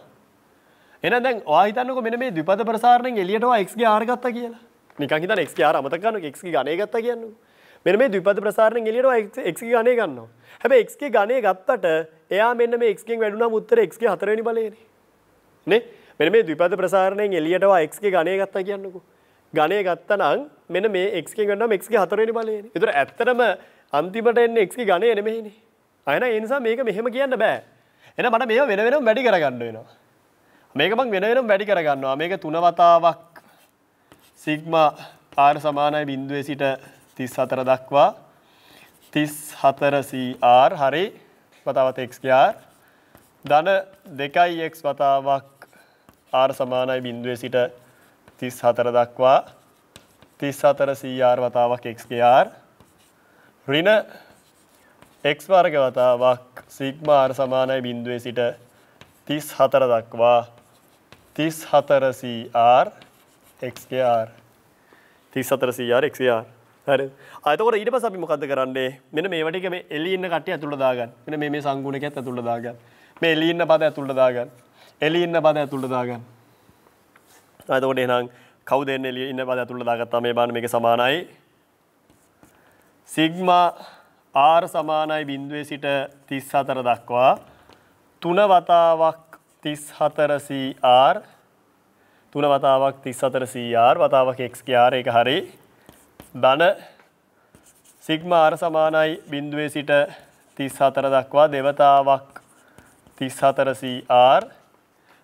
එන දැන් වාහිතන්නක මෙන මේ ද්විපද ප්‍රසාරණයෙන් එළියටවා එක්ගේ ආරගත්ත කියලා නිකන් හිතන එක්ගේ ආර අමතක කරන එක්ගේ ගණේ ගත්තා කියන්නේ මෙන මේ ද්විපද ප්‍රසාරණයෙන් එළියටවා එක්ගේ ගණේ ගන්නවා හැබැයි එක්ගේ ගණේ ගත්තට එයා මෙන්න මේ එක්ගෙන් වැඩුණාම උත්තර එක්ගේ හතරවෙනි බලයනේ නේ මෙන මේ ද්විපද ප්‍රසාරණයෙන් එළියටවා එක්ගේ ගණේ ගත්තා කියන්නකෝ ගණය ගත්තනම් මෙන මේ එක්ගෙන් ගන්නම් එක්ගේ හතරවෙනි බලයනේ ඒතර ඇත්තටම අන්තිමට එන්නේ එක්ගේ ගණේ නෙමෙයිනේ අයන ඒ නිසා මේක මෙහෙම කියන්න බෑ එන මට මේව වෙන වෙනම වැඩි කරගන්න වෙනවා මේක මං වෙනනම් වැඩි කරගන්නවා මේක තුනවතාවක් සිග්ම ආර් සමානයි බින්දුවේ සිට තිස් හතර දක්වා තිස් හතරCR හරි වතාවත් එක්ස්කයාර් ධන දෙකයි එක් වතාවක් ආර් සමානයි බින්දුවේ සිට තිස් හතර දක්වා තිස් හතර සR වතාවක් එක්ස්කයාර් රින එක් වර්ග වතාවක් සිග්ම ආර් සමානයි බින්දුවේ සිට තිස් හතර දක්වා තිස් හතරසී R XR තිස් හතරසී R XR හරි අතකොට ඊට පස්ස අපි මොකද කරන්නේ මෙන්න මේ වටික මේ එළිය ඉන්න කට්ටිය ඇතුළට දාගන්න. මෙන්න මේ මේ සංගුණකයත් ඇතුළට දාගන්න. මේ එළිය ඉන්න පද ඇතුළට දාගන්න. එළිය ඉන්න පද ඇතුළට දාගන්න. එතකොට එහෙනම් කවුද එන්නේ එළිය ඉන්න පද ඇතුළට දාගත්තා මේ බාන මේක සමානයි සිග්මා R සමානයි බිඳුවේ සිට 34 දක්වා තුන වතාවක් තිස් හතරසී ආර් තුන වතාවක් තිස් හතරසී ආර් වතාවක් එක්ගේ ආර එක හරි ධන සිග්ම ආර සමානයි බින්දුවේ සිට තිස් හතර දක්වා දෙවතාවක් තිස් හතරසී ආර්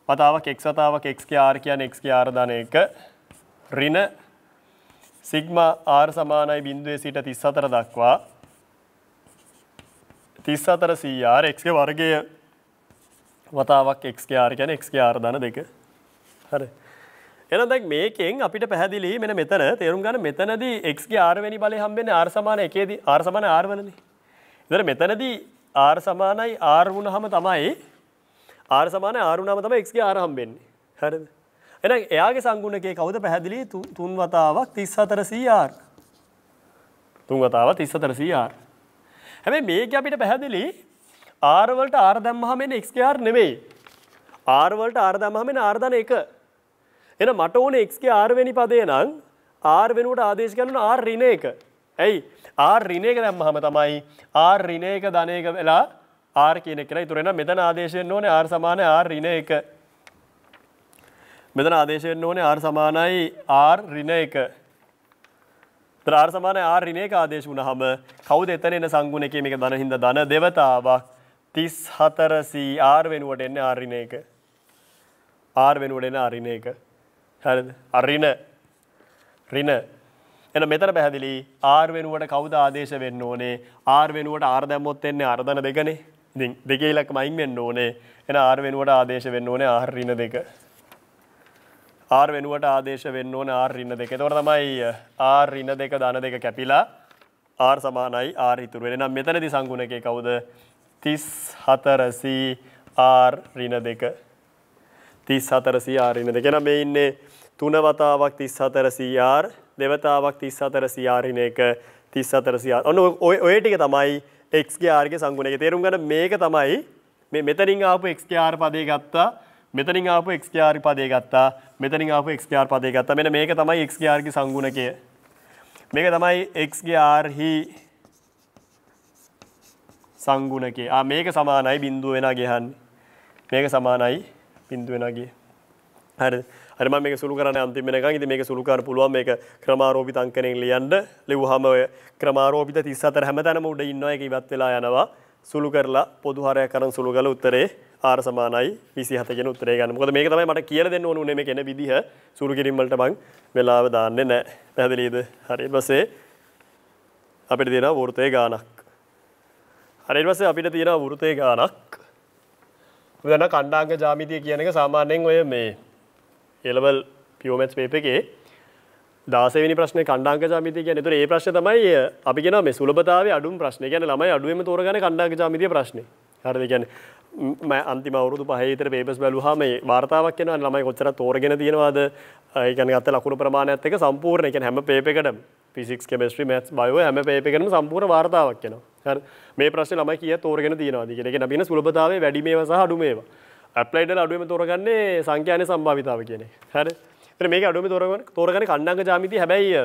වතාවක් එක් සතාවක් එක්ගේ ආර් කියන් එක්ගේ ආර ධන එක රින සිග්ම ආර් සමානයි බින්දුවේ සිට තිස් හතර දක්වා තිස් හතර සී ආර් එක්ගේ වර්ගය වතාවක් එක්ස්කයාර ගැන එක්ස්කයාර දන දෙක හරි. එන දැක් මේකෙන් අපිට පැහදිලි මෙන මෙතන තේරුම් ගන මෙතනද එක්ගේ ආර්වැනි බල හම්බෙන ආර් සමාන එකේද ආර් සමන ආර්වලද. දර මෙතනදී ආර් සමානයි ආර්වුණ හම තමයි ආර් සමාන ආරුණම තම එක්ගේ ආරහම්බෙන්නේ හරද. එන එයාගේ සංගුණකේ කවුද පැහැදිලි තුන් වතාවක් තිස් අතර සීආර් තුන් වතාව තිස් අතර සීආර්. හැබැ මේක අපිට පැහැදිලි ආරවලට ආර දැම්මහමෙන් එක්ස්කයාර් නෙවෙයි. ආරවලට ආර දැමහමෙන් ආර්ධන එක. එන මට ඕන එක්ගේ ආර්වෙනි පදේ නම් ආර් වෙනුවට ආදේශ කරන ආර් රින එක. ඇයි ආර් රිනේක දැම්මහම තමයි ආර් රිනේක ධනයක වෙලා ආර් කියන කෙන තුරෙන මෙතන ආදේශයෙන් ඕනේ ආර් සමාන ආර් රින එක. මෙතන ආදේශයෙන් ඕනේ ආර් සමානයි ආර් රින එක. ්‍රාර්සමාන ආර් රිනේක ආදේශ වුණහම කවුද එතන එන සංගුණ එක මේක දනහින්ද දන දෙවතාවක් තිස් හතරසී ආර් වෙනුවට එන්න අරින එක ආර් වෙනුවට එන අරින එක හරද අරින රින එන මෙතර පැහැදිලි ආර් වෙනුවට කවුද ආදේශ වෙන්න ඕනේ ආර් වෙනුවට ආර් දැම්මොත් එන්නේ අර්ධන දෙකනේ ඉතින් දෙකේ ඉලක්ක මයින් වෙන්න ඕනේ එන ආර් වෙනුවට ආදේශ වෙන්න ඕනේ ආර් රින දෙක ආර් වෙනුවට ආදේශ වෙන්න ඕනේ ආර් රින දෙක එතකොට තමයි ආර් රින දෙක ධන දෙක කැපිලා ආර් සමානයි ආර් ඉතුරු වෙන නම් මෙතනදී සංගුණකේ කවුද තිස් හතරසී ආර් රින දෙක තිස් හතරසී ආරින දෙකෙන මේ ඉන්නේ තුන වතාවක් තිස් හතරසී ආර් දෙවතාවක් තිස් හතරසී ආරින එක තිස් හතරසී ආර් ඔන්න ඔය ටික තමයි එක්ගේ ආර්ග සංගුණක තේරුම් ගන්න මේක තමයි මේ මෙතනින් ආපු එක්ස්කාර් පදේ ගත්තා මෙතනින් ආපු එක්ස්කාර් පදේ ගත්තා මෙතනින් ආපු එක්ස්කාර් පදේ ගත්තා මෙන්න මේක තමයි එක්ස්කාර්ගේ සංගුණකය මේක තමයි එක්ස්ගේ ආර්හි සංගුණකේ. ආ මේක සමානයි බිඳුව වෙනා ගහන්නේ. මේක සමානයි බිඳුව වෙනා ගේ. හරිද? හරි මම මේක සුළු කරන්නේ අන්තිම වෙනකන්. ඉතින් මේක සුළු කරන්න පුළුවන් මේක ක්‍රමාරෝපිත අංකණයෙන් ලියන්න. ලිව්වහම ඔය ක්‍රමාරෝපිත 34 හැමතැනම උඩ ඉන්නවා. ඒක ඉවත් වෙලා යනවා. සුළු කරලා පොදු හරයක් අරන් සුළු කරලා උත්තරේ ආර සමානයි 27 කියන උත්තරය ගන්න. මොකද මේක තමයි මට කියලා දෙන්න ඕන උනේ මේක එන විදිහ සුරු කිරීම වලට මං වෙලාව දාන්නේ නැහැ. පැහැදිලිද? හරි. ඊට පස්සේ අපිට දෙනවා වෘතයේ ගානක්. හරිවස අපිට තියෙන වෘතය ගානක් දන කණ්ඩාංග ජාමිතිය කියන එක සාමාන්‍යයෙන් ඔය මේ එලවල් පියෝමැස් පේප එකේ දාසවනි ප්‍රශ්න කණ්ඩාංග ජාමිතිය කියන තුර ඒ ප්‍රශ්න තමයි අපි ගෙන මේ සුලභතාව අඩු ප්‍රශ්න ගැන ළමයි අඩුවම තෝරගන කණ්ඩාංග ජාමිතිය ප්‍රශ්න හරද කියන්නේ ම අන්ති අවුරුදු පහහිතර පේපස් බැලුහා මේ වාර්තාවක් යන ළමයි කොච්චර තෝරගෙන තියෙනවාද ඒකන අත ලකුණු ප්‍රමාණයත් එක සම්පූර්ණ එක හැම පේපකට පිසික් කෙමස්ට්‍රි මැත් බයෝ හැම පේපකන සම්පූර් වාර්තාවක් යන මේ ප්‍රශ් ළම කිය තෝරගෙන තියෙනවාද කියෙන බින සුලපතාව වැඩිමේ සහ අඩුමේව ඇප්ලයිඩ අඩුවම තෝරගන්නේ සංඛ්‍යාන සම්භාවිතාව කියන හැර මේ අඩුම තෝරගන තෝරගන කණ්ඩාග ජාමිති හැබැයි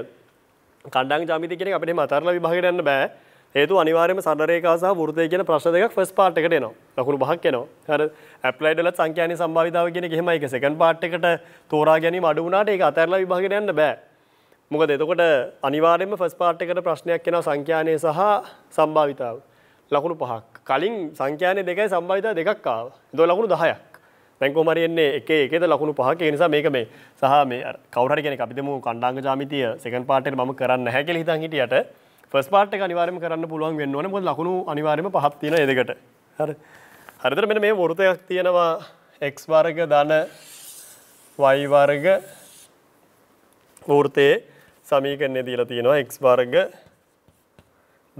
කණ්ඩාග ජාමිති කියෙන අපේ මතරල විභාගටන්න බෑ ඒතු අනිවාරම සරේකා සහ ෘතය කියන ප්‍රශ්න දෙකක් ෆස් පාට් එකට එනවා ලකුණු පහක් එනවා හර ඇප්ලයිඩල සංඛ්‍යාන සම්භාවිතාව කියන හෙම එක සකන් පාට් එකට තෝරා ගැනීම අඩු වුණට ඒක අතරලා විභාගට යන්න බෑ මොකද එතකොට අනිවාරෙන්ම ෆස් පාට් එකට ප්‍රශ්නයක් එෙන සංඛ්‍යානය සහ සම්භාවිතාව ලකුණු පහක් කලින් සංඛ්‍යානය දෙකයි සම්භාවිතා දෙකක් ආව දො ලකුණු දහයක් තැංකෝමරයන්නේ එක එකද ලකුණු පහක නිසා මේක මේ සහ මේ කවරට කෙන අපිතම කණ්ඩාංග ජාමිතිය සකන් පාටෙන් ම කරන්න හැකෙ හිතන් හිටියට ෆස් පාට අනිවාරම කරන්න පුළුවන් වෙන්නවන මො ලකුණු අනිවාරම පහත් තියෙන එදකට හර හරිතර මෙට මේ වෘතයක් තියෙනවා එක්ස් වර්ග ධන වයිවර්ග වෘතයේ සමීකරණය දීලා තියෙනවා එක්ස් වර්ග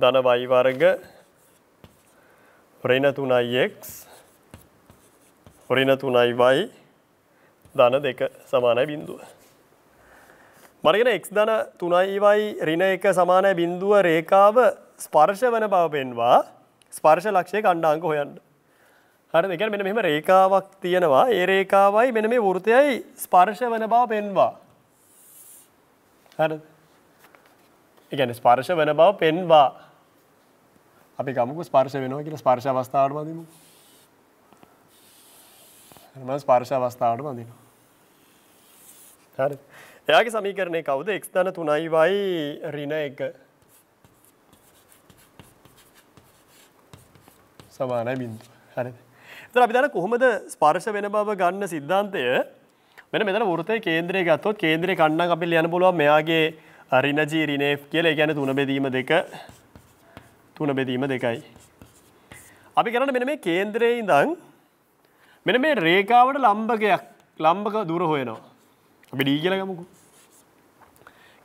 ධන වයිවර්ග රින තුනයි එක් රින තුනයි වයි ධන දෙක සමානයි බින්දුව මරිගෙන එක් දන තුනයිවයි රින එක සමානය බින්දුව රේකාව ස්පර්ශ වන බව පෙන්වා ස්පර්ශ ලක්ෂය කණ්ඩාංක හොයන්න. හට දෙක මෙන මෙම රේකාවක් තියෙනවා ඒ රේකාවයි මෙන මේ වෘතයයි ස්පර්ශ වන බව පෙන්වා. හර එකන ස්පර්ශ වන බව පෙන්වා අපි ගමුක ස්පර්ශ වෙනවා කියෙන ස්පර්ශ අවස්ථාවට මදිමු. හම ස්පර්ශ අවස්ථාවට මදිනවා. හරි. එයාගේ සමීකරණය කවුද එක් ධන තුනයිවයි රින එක සමානයි බින්දු හරි එතන අපි දන්න කොහොමද ස්පර්ශ වෙන බව ගන්න සිද්ධාන්තය මෙන්න මෙතන වෘතයේ කේන්ද්‍රය ගත්තොත් කේන්ද්‍රය කණ්ණක් අපි ලියන්න පුළුවන් මෙයාගේ රින G රින F කියලා ඒ කියන්නේ තුන බෙදීම දෙක තුන බෙදීම දෙකයි අපි කරන්නේ මෙන්න මේ කේන්ද්‍රයේ ඉඳන් මෙන්න මේ රේඛාවට ලම්බකයක් ලම්බක දුර හොයනවා අපි ඩී කියලගමකු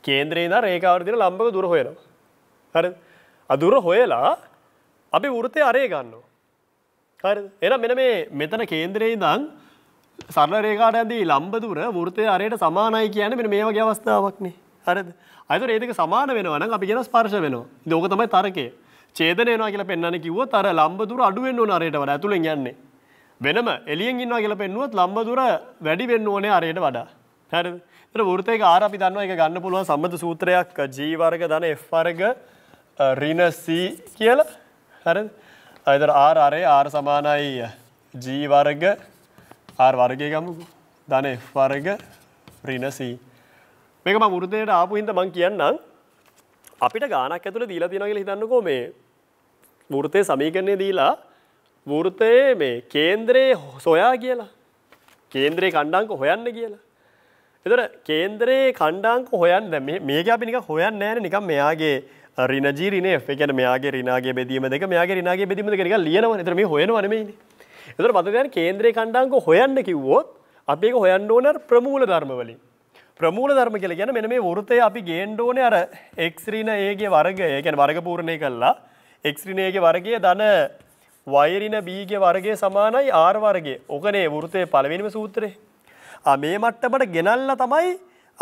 කේන්ද්‍රේද රේකාවරතින ලම්බක දුර හොයනවා හරි අදුර හොයලා අපි වෘතය අරය ගන්නවා හරි එන මෙන මේ මෙතන කේන්ද්‍රයේ දං සරල රේකාට ඇදී ලම්බදුර වෘතය අරයට සමානයි කියන මෙ මේ වගේ අවස්ථාවක්නේ හරද අතු ඒදක සමාන වෙනවන අපි ගෙන ස්පර්ශ වෙනවා දෝක තමයි තරකය චේදනයවා කියලා පෙන්න්න කිව තර ලම්බදුර අඩුවෙන් වන අරයට වන ඇතුළෙන් යන්නේ වෙනම එලියෙන් ඉන්නවා කියලා පෙන්නුවත් ලම්බදුර වැඩි වෙන්න ඕනේ අරයට වඩා හරි තර ෘතයක ආර අපි දන්නවා එක ගන්න පුළුවන් සම්බඳ සූත්‍රයක් ජීවර්ග දන එවර්ග රිනසී කියල හර අයිතර ආර අරේ ආර සමානයි ජීවර්ග ආර් වර්ගය ගමුකු දන එවර්ග රිනසී මේක ම ෘතයට ආපු හින්ද මං කියන්නම් අපිට ගානක් ඇතුළ දීලා තිනගල හිතන්නකෝ මේ ෘතය සමීකරණය දීලා ෘතයේ මේ කේන්ද්‍රයේ සොයා කියලා කේන්ද්‍රයේ කණ්ඩංක හොයන්න කියලා එතට කේන්දරයේ කණ්ඩාංක හොයන්න මේක අපිනික හොයන්න ෑන නිකම් මෙයාගේ රිනජී රින එකන මෙයාගේ රිනාගේ බෙදීම දෙක මෙයාගේ රිනාගේ බෙදීම දෙක ලියනව නිතරම හොයනවනම එතට මතකයන් කේන්ද්‍රය කණ්ඩාංක හොයන්න කිව්වොත් අපේක හොයන්න ඕන ප්‍රමූල ධර්මවලින් ප්‍රමූල ධර්ම කියල ගැන මෙන මේ වෘතය අපි ගේන්ඩෝන අර එක්රීන ඒගේ වර්ග ඒකැන වර්ගපූර්ණය කල්ලා එක්රිනයගේ වර්ගය දන වෛරින බීග වර්ගේ සමානයි ආර් වර්ගේ ඕකනේ වෘතය පලවෙනිම සූත්‍රය මේ මට්ටමට ගෙනල්ල තමයි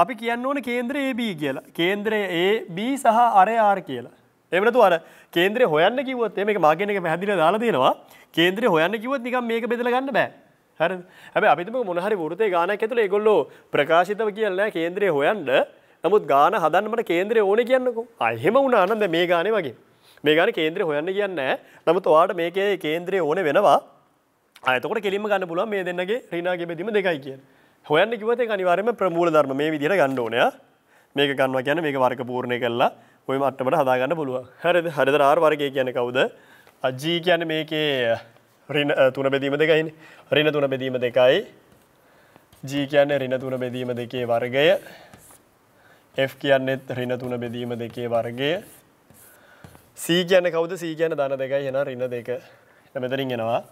අපි කියන්න ඕන කේන්ද්‍ර AB කියලා කේන්ද්‍රය AB සහ අරයාර් කියලා එමනතු අර කේන්ද්‍ර හොයන්න කිවත් මේ මාගෙන එක පැදිල දාලා තියෙනවා කේන්ද්‍රය හොයන්න කිවත් නිකම් මේක බෙදල ගන්න බෑ හර හැබ අපිම මොහරි ෘතේ ගානක් ඇතුළ ගොල්ලෝ ප්‍රකාශිතව කියන්න කේන්ද්‍රය හොයන්ඩ නමුත් ගාන හදන්නට කේන්ද්‍රය ඕන කියන්නකු අහෙම වුණ අනන්ද මේ ගානය වගේ මේ ගාන කේන්ද්‍රය හොයන්න කියන්න නමුත් වාට මේකේ කේන්ද්‍රය ඕන වෙනවා අතකට කෙලිම ගන්න පුළුව මේ දෙන්නගේ රිනාගේ බෙදීම දෙකයි කියන්නේ හොයන්න කිවතේ අනිවාරම ප්‍රමූල ධර්ම මේ විදිර ගන්න ඕනය මේක ගන්නවා ගැන මේක වර්ග පූර්ණය කල්ලා ඔය මට්ටමට හදාගන්න පුළුව හරිද හරිද ආර් වර්ගය කියන කවුද අජී කියන මේකේ රින තුන බෙදීම දෙකයින් රින තුන බෙදීම දෙකයි ජී කියන්නේ රින තුන බෙදීම දෙකේ වර්ගය F කියන්නෙත් රින තුන බෙදීම දෙකේ වර්ගය C කියන කවුද C කියන ධන දෙකයි එන රින දෙක මෙතනින් එනවා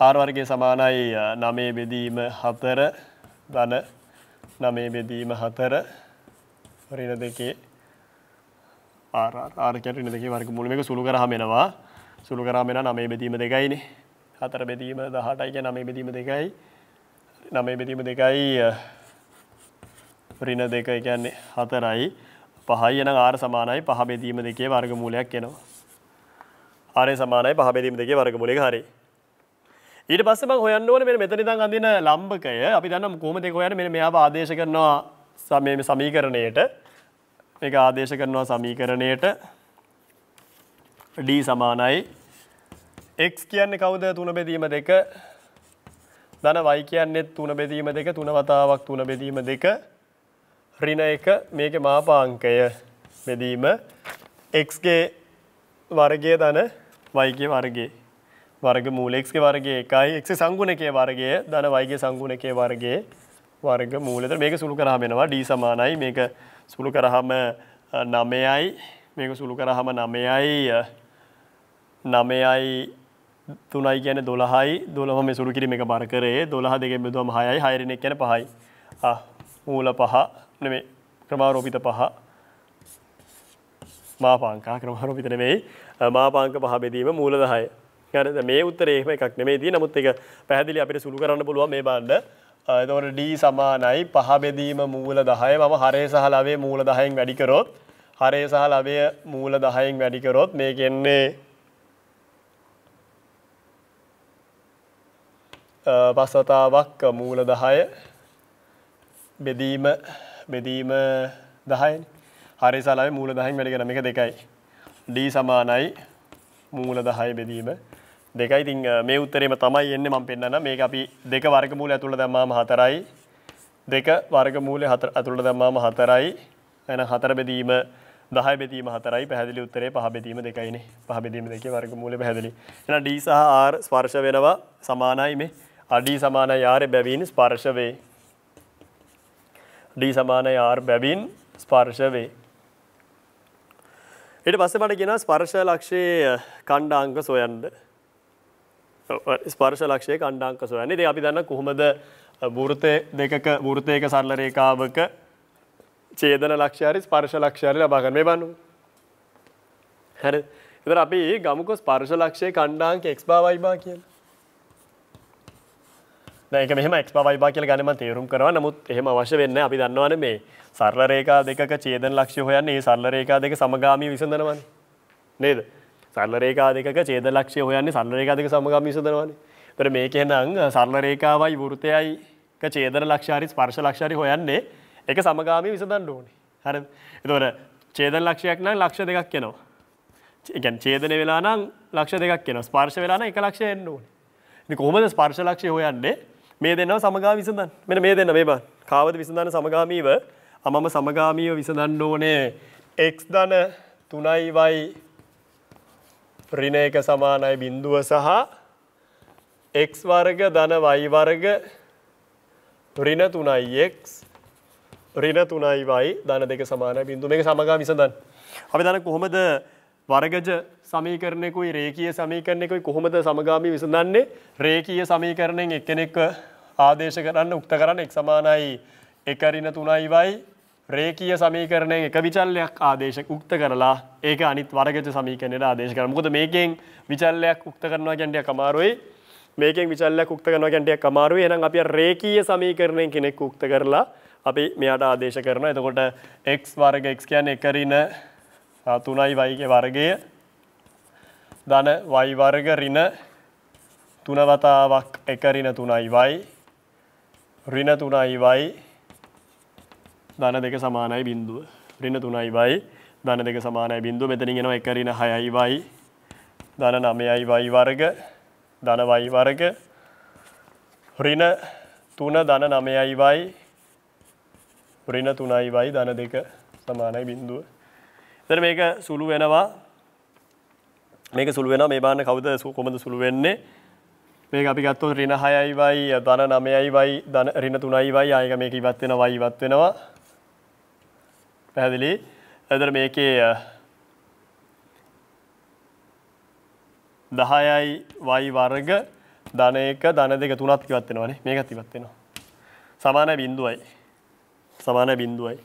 ආර් වර්ගයේ සමානයි 9 බෙදීම 4 ධන නමේ බෙදීම හතර රින දෙකේ ආරකට රින දෙකේ වර්ග මූල මේක සුළු කරාම එනවා සුළු කරාම එන නමේ බෙදීම දෙකයිනේ හතර බෙදීම 18යි කියන්නේ නමේ බෙදීම දෙකයි නමේ බෙදීම දෙකයි රින දෙක කියන්නේ හතරයි පහයි එන ආර සමානයි පහ බෙදීම දෙකේ වර්ගමූලයක් එනවා. ආරේ සමානයි පහ බෙදීම දෙකේ වර්ගමූලයක හරියි. ඊට පස්සේ මම හොයන්න ඕනේ මෙන්න මෙතන ඉඳන් අඳින ලම්බකය අපි දන්නම් කොහොමද ඒක හොයන්නේ මෙන්න මෙයාව ආදේශ කරනවා මේ සමීකරණයට මේක ආදේශ කරනවා සමීකරණයට d සමානයි x කියන්නේ කවුද 3 බෙදීම 2 ධන y කියන්නේ 3 බෙදීම 2 3 වතාවක් 3 බෙදීම 2 ඍණ 1 මේකේ මාපාංකය බෙදීම x ගේ වර්ගය ධන y ගේ වර්ගය වර්ග මූලෙක්ගේ වර්ගේ එකයි එක් සංගුණකය වර්ගය දන වයිගේ සංගුණකය වර්ගේ වර්ග මූලෙත මේක සුළු කරහමෙනවා ඩී සමානයි මේක සුළු කරහම නමයයි මේක සුළු කරහම නමයයි නමයයි තුනයි කියන දොළහයි දොළහම සුළු කිරීම එක බර කරේ දොළහ දෙක බෙදුවම හයයි හයරණෙක් කියන පහයි මූල පහ නෙමේ ක්‍රමාරෝපිත පහ මාපාංකා ක්‍රමාරෝපිත නෙමෙයි මාපාංක පහ බෙදීම මූල දහය හරිද මේ උත්තරේ එහෙම එකක් නෙමෙයි තියෙන්නේ. නමුත් ඒක පැහැදිලි අපිට සුළු කරන්න පුළුවන් මේ බලන්න. එතකොට D සමානයි පහ බෙදීම මූල 10 මම හරය සහ ලවයේ මූල 10න් වැඩි කරොත් හරය සහ ලවය මූල 10න් වැඩි කරොත් මේක එන්නේ පස්සතාවක් මූල 10 බෙදීම බෙදීම 10යි. හරය සහ ලවයේ මූල 10න් වැඩි කරන මේක දෙකයි. D සමානයි මූල 10 බෙදීම දෙකයි ඉතින් මේ උත්තරේම තමයි එන්නේ මම පෙන්නන මේක අපි දෙක වර්ගමූල ඇතුළට දැම්මාම හතරයි දෙක වර්ගමූලය හතර ඇතුළට දැම්මාම හතරයි එහෙනම් හතර බෙදීම 10 බෙදීම හතරයි පැහැදිලි උත්තරේ පහ බෙදීම දෙකයිනේ පහ බෙදීම දෙකේ වර්ගමූලය පැහැදිලි එහෙනම් d සහ r ස්පර්ශ වෙනවා සමානයි මේ අඩී සමානයි r බැවින් ස්පර්ශ වේ d සමානයි r බැවින් ස්පර්ශ වේ ඊට පස්සේ මට කියනවා ස්පර්ශ ලක්ෂයේ ඛණ්ඩාංග සොයන්න ස්පර්ශ ලක්ෂය කණ්ඩාංක සොයන්නේ ඉතින් අපි දන්න කොහොමද වෘතය දෙකක වෘතයක සරල රේඛාවක ඡේදන ලක්ෂය හරි ස්පර්ශ ලක්ෂය හරි ලබා ගන්න මේ බනු හරි ඉතින් අපි ගමුකෝ ස්පර්ශ ලක්ෂයේ කණ්ඩාංක x බා y බා කියලා ඒක මෙහම එක් පවයිබා කියල ගනම තේරුම් කරව නමුත් එහෙම අවශ්‍ය වෙන්න අපි දන්නවන මේ සරල රේකා දෙක චේදන ලක්ෂ හොයන්නේ සරල රේකා දෙක සමගාමී විසඳනවන් නේද සල්ලරේකාදක චේදලක්ෂය හොයන්නේ සල්ලරේකාදක සමගම විසදනවන පර මේක නම් සල්ලරේකාවයි වෘතයයික චේදන ලක්ෂාරි ස්පර්ශ ලක්ෂරි හොයන්නේ එක සමගාමී විසඳන්න ඕනේ හර එතවට චේදන ලක්ෂයක් නම් ලක්ෂ දෙකක් කෙනවා ගැන් චේදන වෙලා නම් ලක්ෂ දෙකක් කෙන ස්පර්ශ වෙලාන එක ලක්ෂ එන්න ඕනේ කොහොමද ස්පර්ශ ලක්ෂය හොයන්නේ මේ දෙන්නව සමගා විසඳන් මෙ මේ දෙන්න මේ බ කාවද විසඳන්න සමගාමීව අමම සමගාමීව විසඳන්න ඕනේ එක් දන තුනයිවයි ඍණ එක සමානයි බිඳුව සහ x වර්ග ධන y වර්ග ඍණ 3x ඍණ 3y ධන දෙක සමානයි බිඳුව මේක සමගාමී විසඳන්න. අපි දන්න කොහොමද වර්ගජ සමීකරණයකුයි රේඛීය සමීකරණයකුයි කොහොමද සමගාමී විසඳන්නේ? රේඛීය සමීකරණයෙන් එක්කෙනෙක්ව ආදේශ කරන්න උක්ත කරන්න x සමානයි 1 ඍණ 3y රේකීය සමීකරණය එක විචල්ලයක් ආදේශ උක්ත කරලා ඒක අනිත් වරගච සමීකරණයට ආදේශ කර මුොද මේකෙන් විචල්ලයක් උක්ත කරනවා ගැන්ඩිය කමාරුයි මේකෙන් විචල්ලයක් උක්ත කරනවා ගැන්ඩිය කමාරුයි එනම් අප රේකීය සමීකරණය කෙනෙක් උක්ත කරලා අපි මෙයාට ආදේශ කරන එතකොට එක් වර්ග එක් කියන් එකරින තුනයි වයිගේ වර්ගය දන වයිවර්ග රින තුනවතාවක් එකරින තුනයි වයි රින තුනයි වයි ධන දෙක සමානයි බින්දුව. ඍණ 3යි y ධන දෙක සමානයි බින්දුව. මෙතනින් එනවා 1 ඍණ 6යි y ධන 9යි y වර්ග ධන y වර්ග ඍණ 3 ධන 9යි y ඍණ 3යි y ධන දෙක සමානයි බින්දුව. එතන මේක සුළු වෙනවා මේක සුළු වෙනවා මේ බාන්න කවුද කොහොමද සුළු වෙන්නේ මේක අපි ගත්තොත් ඍණ 6යි y ධන 9යි y ධන ඍණ 3යි y ආයක මේක ඉවත් වෙනවා y ඉවත් වෙනවා පැහැදිලි ඇදර මේකේ දහයයි වයි වර්ග ධනයක ධන දෙක තුනත් ඉවත්වෙනවානේ මේකත් ඉවත්වෙනවා. සමාන බින්දුවයි. සමාන බින්දුවයි.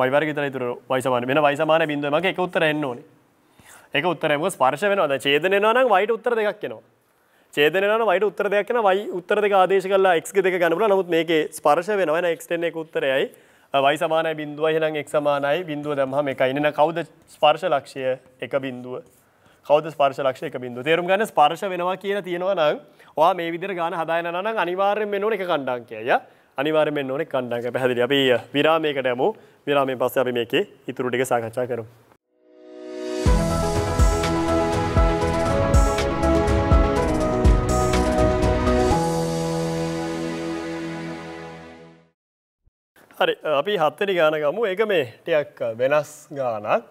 වයි වර්ග විතරයි ඉතුරු වයි සමාන වෙන වයි සමාන බින්දුව මගේ එක උත්තර එන්න ඕනේ. එක උත්තරය මොකද ස්පර්ශ වෙනවා. දැන් ඡේදන වෙනවා නම් වයිට උත්තර දෙකක් එනවා. ඡේදන වෙනවා නම් වයිට උත්තර දෙකක් එනවා. වයි උත්තර දෙක ආදේශ කළා x ගේ දෙක ගන්න පුළුවන්. නමුත් මේකේ ස්පර්ශ වෙනවා. එහෙනම් x10 එක උත්තරයයි වයි සමානයි බින්දුව එහෙනම් එක් සමානයි බින්දුව දැම්හම එකයි එන කවුද ස්පර්ශ ලක්ෂය එක බින්දුව කවද ස්පර්ශ ලක්ෂය එක බින්දුව තේරුම් ගන්න ස්පර්ශ වෙනවා කියලා තියෙනවා නම් ඔයා මේ විදිහට ගාන හදාගෙන නම් අනිවාර්යෙන් මෙන්න ඕන එක කණ්ඩාංකයයි අනිවාර්යෙන් මෙන්න ඕන එක කණ්ඩාංකය පැහැදිලි අපි විරාමයකට යමු විරාමයෙන් පස්සේ අපි මේකේ ඉතුරු ටික සාකච්ඡා කරමු හරි අපි හත්තරි ගාන ගමු එක මේ ටයක් වෙනස් ගානක්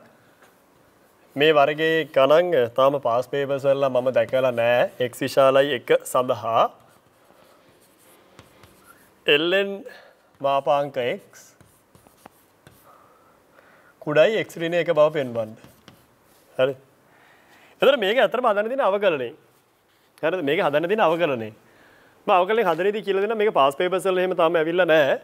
මේ වර්ගේ ගණන් තාම පාස් පේපසල්ලා මම දැකලා නෑ එක් විශාලයි එක සඳහා එල්ලෙන් මාපාංක එක් කුඩයි එක්රින එක බව පෙන්බන්ඩ හරි එතර මේක ඇතරම අදන දින අවකරනේ හර මේක හදන දින අවකරනේ අවකල හදරදි කියලදෙන මේ පාස් පේපසල් හෙම තම ඇවිල්ල නෑ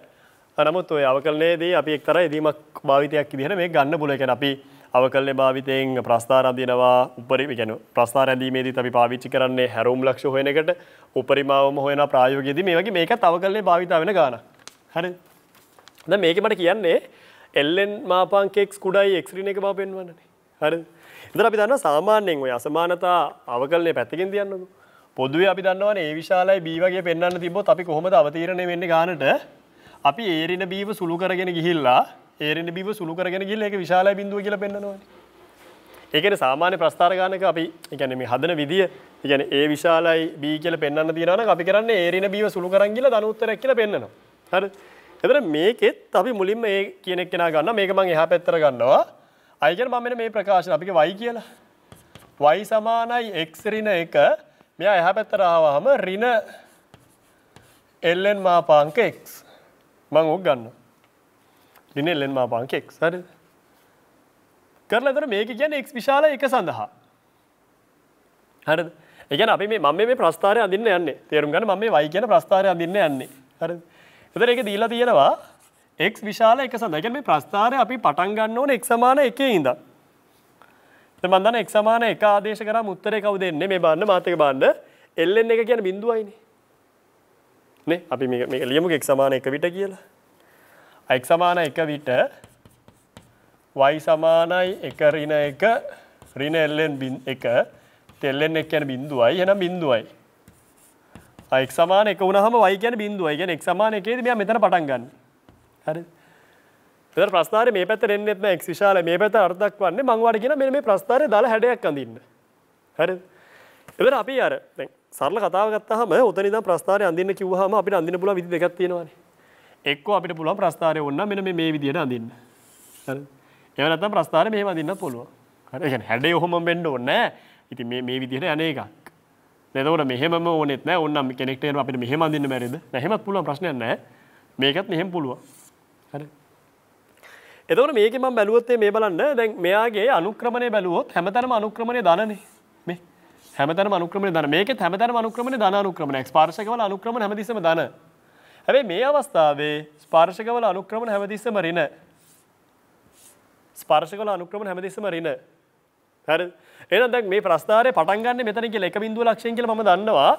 නමුත් ඔය අවකලනයේදී අපි එක්තර ඉදීමක් භාවිතයක් ඉදිහට මේ ගන්න පුලකෙන අපි අවකලන භාවිතයෙන් ප්‍රස්ථාරදිනවා උපරි ගැන ප්‍රස්ථාරැදීමේදී අපි පාවිච්චි කරන්නේ හැරුම් ලක්ෂ හොයනකට උපරිමාවම හොයන ප්‍රායෝගයේද මේ වගේ මේක තවකලනේ භාවිතා වෙන ගාන හරි ද මේක මට කියන්නේ එල්ලෙන් මාපාන්කෙක් කුඩයි එක්්‍රීන එක බව පෙන්වන්නේ හරි ඉදර අපි දන්න සාමාන්‍යයෙන් ඔය අසමානතා අවකලනය පැත්තකින් තියන්නකු පොදුවේ අපි දන්නවන ඒ විශාලයි බීවගේ පෙන්න්න තිබොත් අපි කොහොමද අවතීරණය වෙන්න ගානට අපි ඒරෙන බීව සුළු කරගෙන ගිහිල්ලා ඒරෙන බිව සුළු කරගෙන ගිල්ල එක විශාල බිඳුව කියල පෙන්න්නනවා. ඒකට සාමාන්‍ය ප්‍රස්ථාරගානක අපි එකැන මේ හදන විදිිය එකන ඒ විශාලයි බී කියල පෙන්න්න තිනන අපි කරන්න ඒරෙන බීව සුළු කරංගිල දනුත්තර කියල පෙන්න්නවා. හර එතර මේකෙත් අපි මුලින්ම ඒ කියනෙක් කෙන ගන්න මේක මං එහා පැත්තර ගන්නවා අයකර මමෙන මේ ප්‍රකාශන අපි වයි කියලා. වයි සමානයි එක්රින එක මෙයා එහ පැත්තරාවහම රින එල්ලෙන් මාපාංක එක්ස්. මං ඕක ගන්න. ලිනෙල්ලෙන් මා පංකෙක් සරි. කරලතර මේක ගැන එක් විශාල එක සඳහා. හරද එකන අපි මේ මම මේ ප්‍රස්ථාරය අඳන්න යන්න තේරුම් ගන්න ම මේ වයි කියන ප්‍රස්ථාරය අඳන්න යන්නේ හරි එතර එක දීලා තියෙනවා එක් විශාල එක සඳගැන මේ ප්‍රස්ථාරය අපි පටන් ගන්න ඕන එක් සමාන එකේ ඉඳ මන්දන්න එක් සමාන එක ආදේශ කර මුත්තර කව දෙන්නේ මේ බන්න මාතක බන්න එල්ලෙන් එක කියන බිඳුවයිනේ නේ අපි මේ ලියමු එක් සමාන එක විට කියලා. අයික් සමාන එක විට වයි සමානයි එක රින එක රින එල්ලෙන් එක තෙල්ලෙන් එක් යැන බින්දුවයි එන බින්දුවයි. අයික් සමාන එක වනහම වයි කියන බින්දුවයි ගැන එක් සමාන එකේද මෙයා මෙතන පටන් ගන්න. හරි. පෙර ප්‍රස්ථාර මේ පැත රෙන්නෙත්ම එක් විශාල මේ පැත අර්ථක් වන්නේ මංවාට කියෙන මෙ මේ ප්‍රස්ථාරය දාලා හැඩයක් අඳන්න. හරි. එවර අපි අර දැන් සරල කතාවගත්තහම උතනිද ප්‍රස්ථාරය අඳන්න කිව්හම අපි අඳන්න පුල විදි දෙගත්තියෙනවාන එක්ක අපිට පුළුව ප්‍රස්ථාරය ඔන්න මෙන මේ විදියට අඳන්න එවනත ප්‍රස්ථාර මේ අඳන්න පුළුව හැඩ ඔහොම බෙන්ඩ ඔන්න ඉති මේ විදිහට යන එකක් නැදවට මෙහම ඕනෙත් ඔන්නම් කෙනෙක්ටේ අපට මෙහම අඳන්න මැරිද නැහෙමත් පුළුව ප්‍රශ්නයන්න මේකත් මෙහෙම පුළුව හරි එතවට මේකම බැලුවත්තේ මේ බලන්න දැන් මෙයාගේ අනුක්‍රමණය බැලුවොත් හැමතරම අනුක්‍රමණය දනනේ හැමතන අනුක්‍රම දන මේක හැමතන අනුක්‍රම ධනානුක්‍රමණයක් ස්පාර්ශකවල අනුක්‍රම හැමතිසම දන. හැබැයි මේ අවස්ථාවේ ස්පාර්ශකවල අනුක්‍රමණ හැමතිස්සම රින. ස්පාර්ශකවල අනුක්‍රමණ හැමතිස්සම රින. හරි. එහෙනම් දැන් මේ ප්‍රස්ථාරය පටන් ගන්න මෙතන කියලා 1.2 ලක්ෂයෙන් කියලා මම දන්නවා.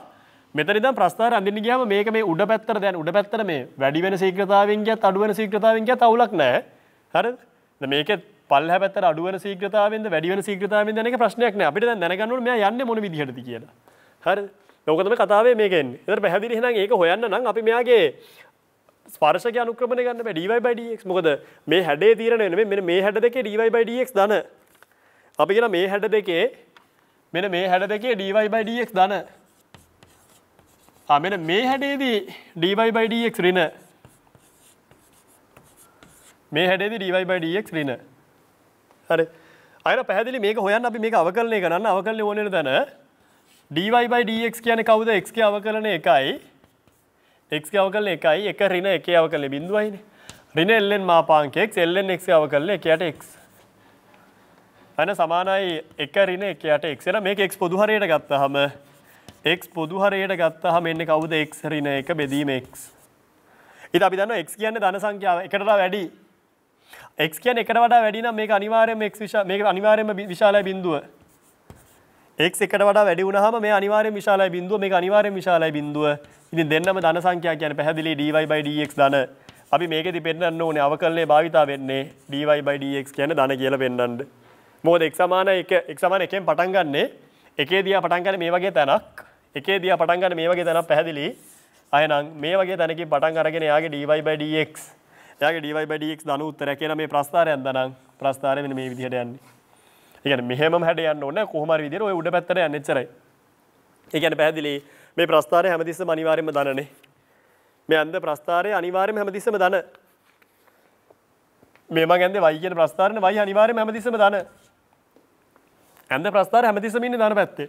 මෙතන ඉඳන් ප්‍රස්ථාර අඳින්න ගියාම මේක මේ උඩ පැත්තට දැන් උඩ පැත්තට මේ වැඩි වෙන ශීඝ්‍රතාවයෙන් ගියත් අඩු වෙන ශීඝ්‍රතාවයෙන් ගියත් අවුලක් නැහැ. හරිද? මේකෙත් පල්හ පැත අඩුවන සීග්‍රතාවෙන් වැඩිවන සීග්‍රතාවෙන් දැනක ප්‍රශ්නයක් නෑ අපිට දැනගන්නු මේ යන්න මොන විදිහට කියලා හරි ලෝකතම කතාවේ මේකෙන් එතර පැහැදිලි නම් ඒක හොයන්න නම් අපි මෙයාගේ ස්පර්ශක අනුක්‍රමණ ගන්න ඩවයිඩක් මොකද මේ හැඩේ තීරණ එන මෙ මේ හැඩ දෙකේ ඩවයිඩක් දන අපි කියෙන මේ හැඩ දෙකේ මෙන මේ හැඩ දෙකේ ඩවයිඩක් දන මෙන මේ හැඩේදී ඩවයිඩක් රින මේ හැඩේදි ඩවයිඩක් රින හරි අයට පැදිලි මේක හොයන් අපි මේක අවකරණය කරන්න අවකරල ඕනෙන දැන ඩයිඩක් කියන කවුද එක්ක අවකරන එකයි එක් අවකල එකයි එක රින එක අවකල බිඳුවයින රින එල්ලෙන් මාපාන්කෙක් එල්ලෙන් එක් අවකරල එකට එක් ඇන සමානයි එක රින එකට එක්සර මේ එක් පොදුහරයට ගත්තහම එක් පොදුහරයට ගත්තහම එන්න කවුද එක් රින එක බෙදීම එක් ඉතා අපි දන්න එක් කියන්න දන සංඛ්‍යාව එකට වැඩි එක් කියන එකට වඩා වැඩින මේ අනිවාරයම එක් විශා මේ අනිවාරයම විශාලයි බිඳුව එක් එකට වඩා වැඩි වුණහම මේ අනිවාර්යෙන් විශාලයි බිඳුව මේක අනිවාර්යෙන් විශාලයි බිඳුව ඉතින් දෙන්නම ධන සංඛ්‍යා කියන්නේ පැහැදිලි dy by dx ධන අපි මේකෙදි පෙන්වන්න ඕනේ අවකලනයේ භාවිතා වෙන්නේ dy by dx කියන්නේ ධන කියලා පෙන්වන්න මොකද x සමාන 1 x සමාන 1 පටන් ගන්නෙ එකේ දිහා පටන් ගන්න මේ වගේ තැනක් එකේ දිහා පටන් ගන්න මේ වගේ තැනක් පැහැදිලි අයනම් මේ වගේ තැනකින් පටන් අරගෙන එයාගේ dy by dx එයාගේ ඩීවයිබඩක් දනු උත්තර කියන මේ ප්‍රස්ථාරයන් දනම් ප්‍රස්ථාරය වෙන මේ විදිහට යන්නේ එකන මෙහම හැට යන්න ඕන කොහමර විදිර උඩ පැත්තර යන්නචර එකන පැදිලි මේ ප්‍රස්ථාරය හැමතිස්ස අනිවාරයම දනනේ මේ අන්ද ප්‍රස්ථාරය අනිවාරයම හැමතිස්සම දන මේම ගැන්ද වයි කියන ප්‍රස්ථාරන වයි අනිවාරය හැමතිස්සම දන ඇන්ද ප්‍රස්ථාර හැමතිස්සම ඉන්න දන පැත්තේ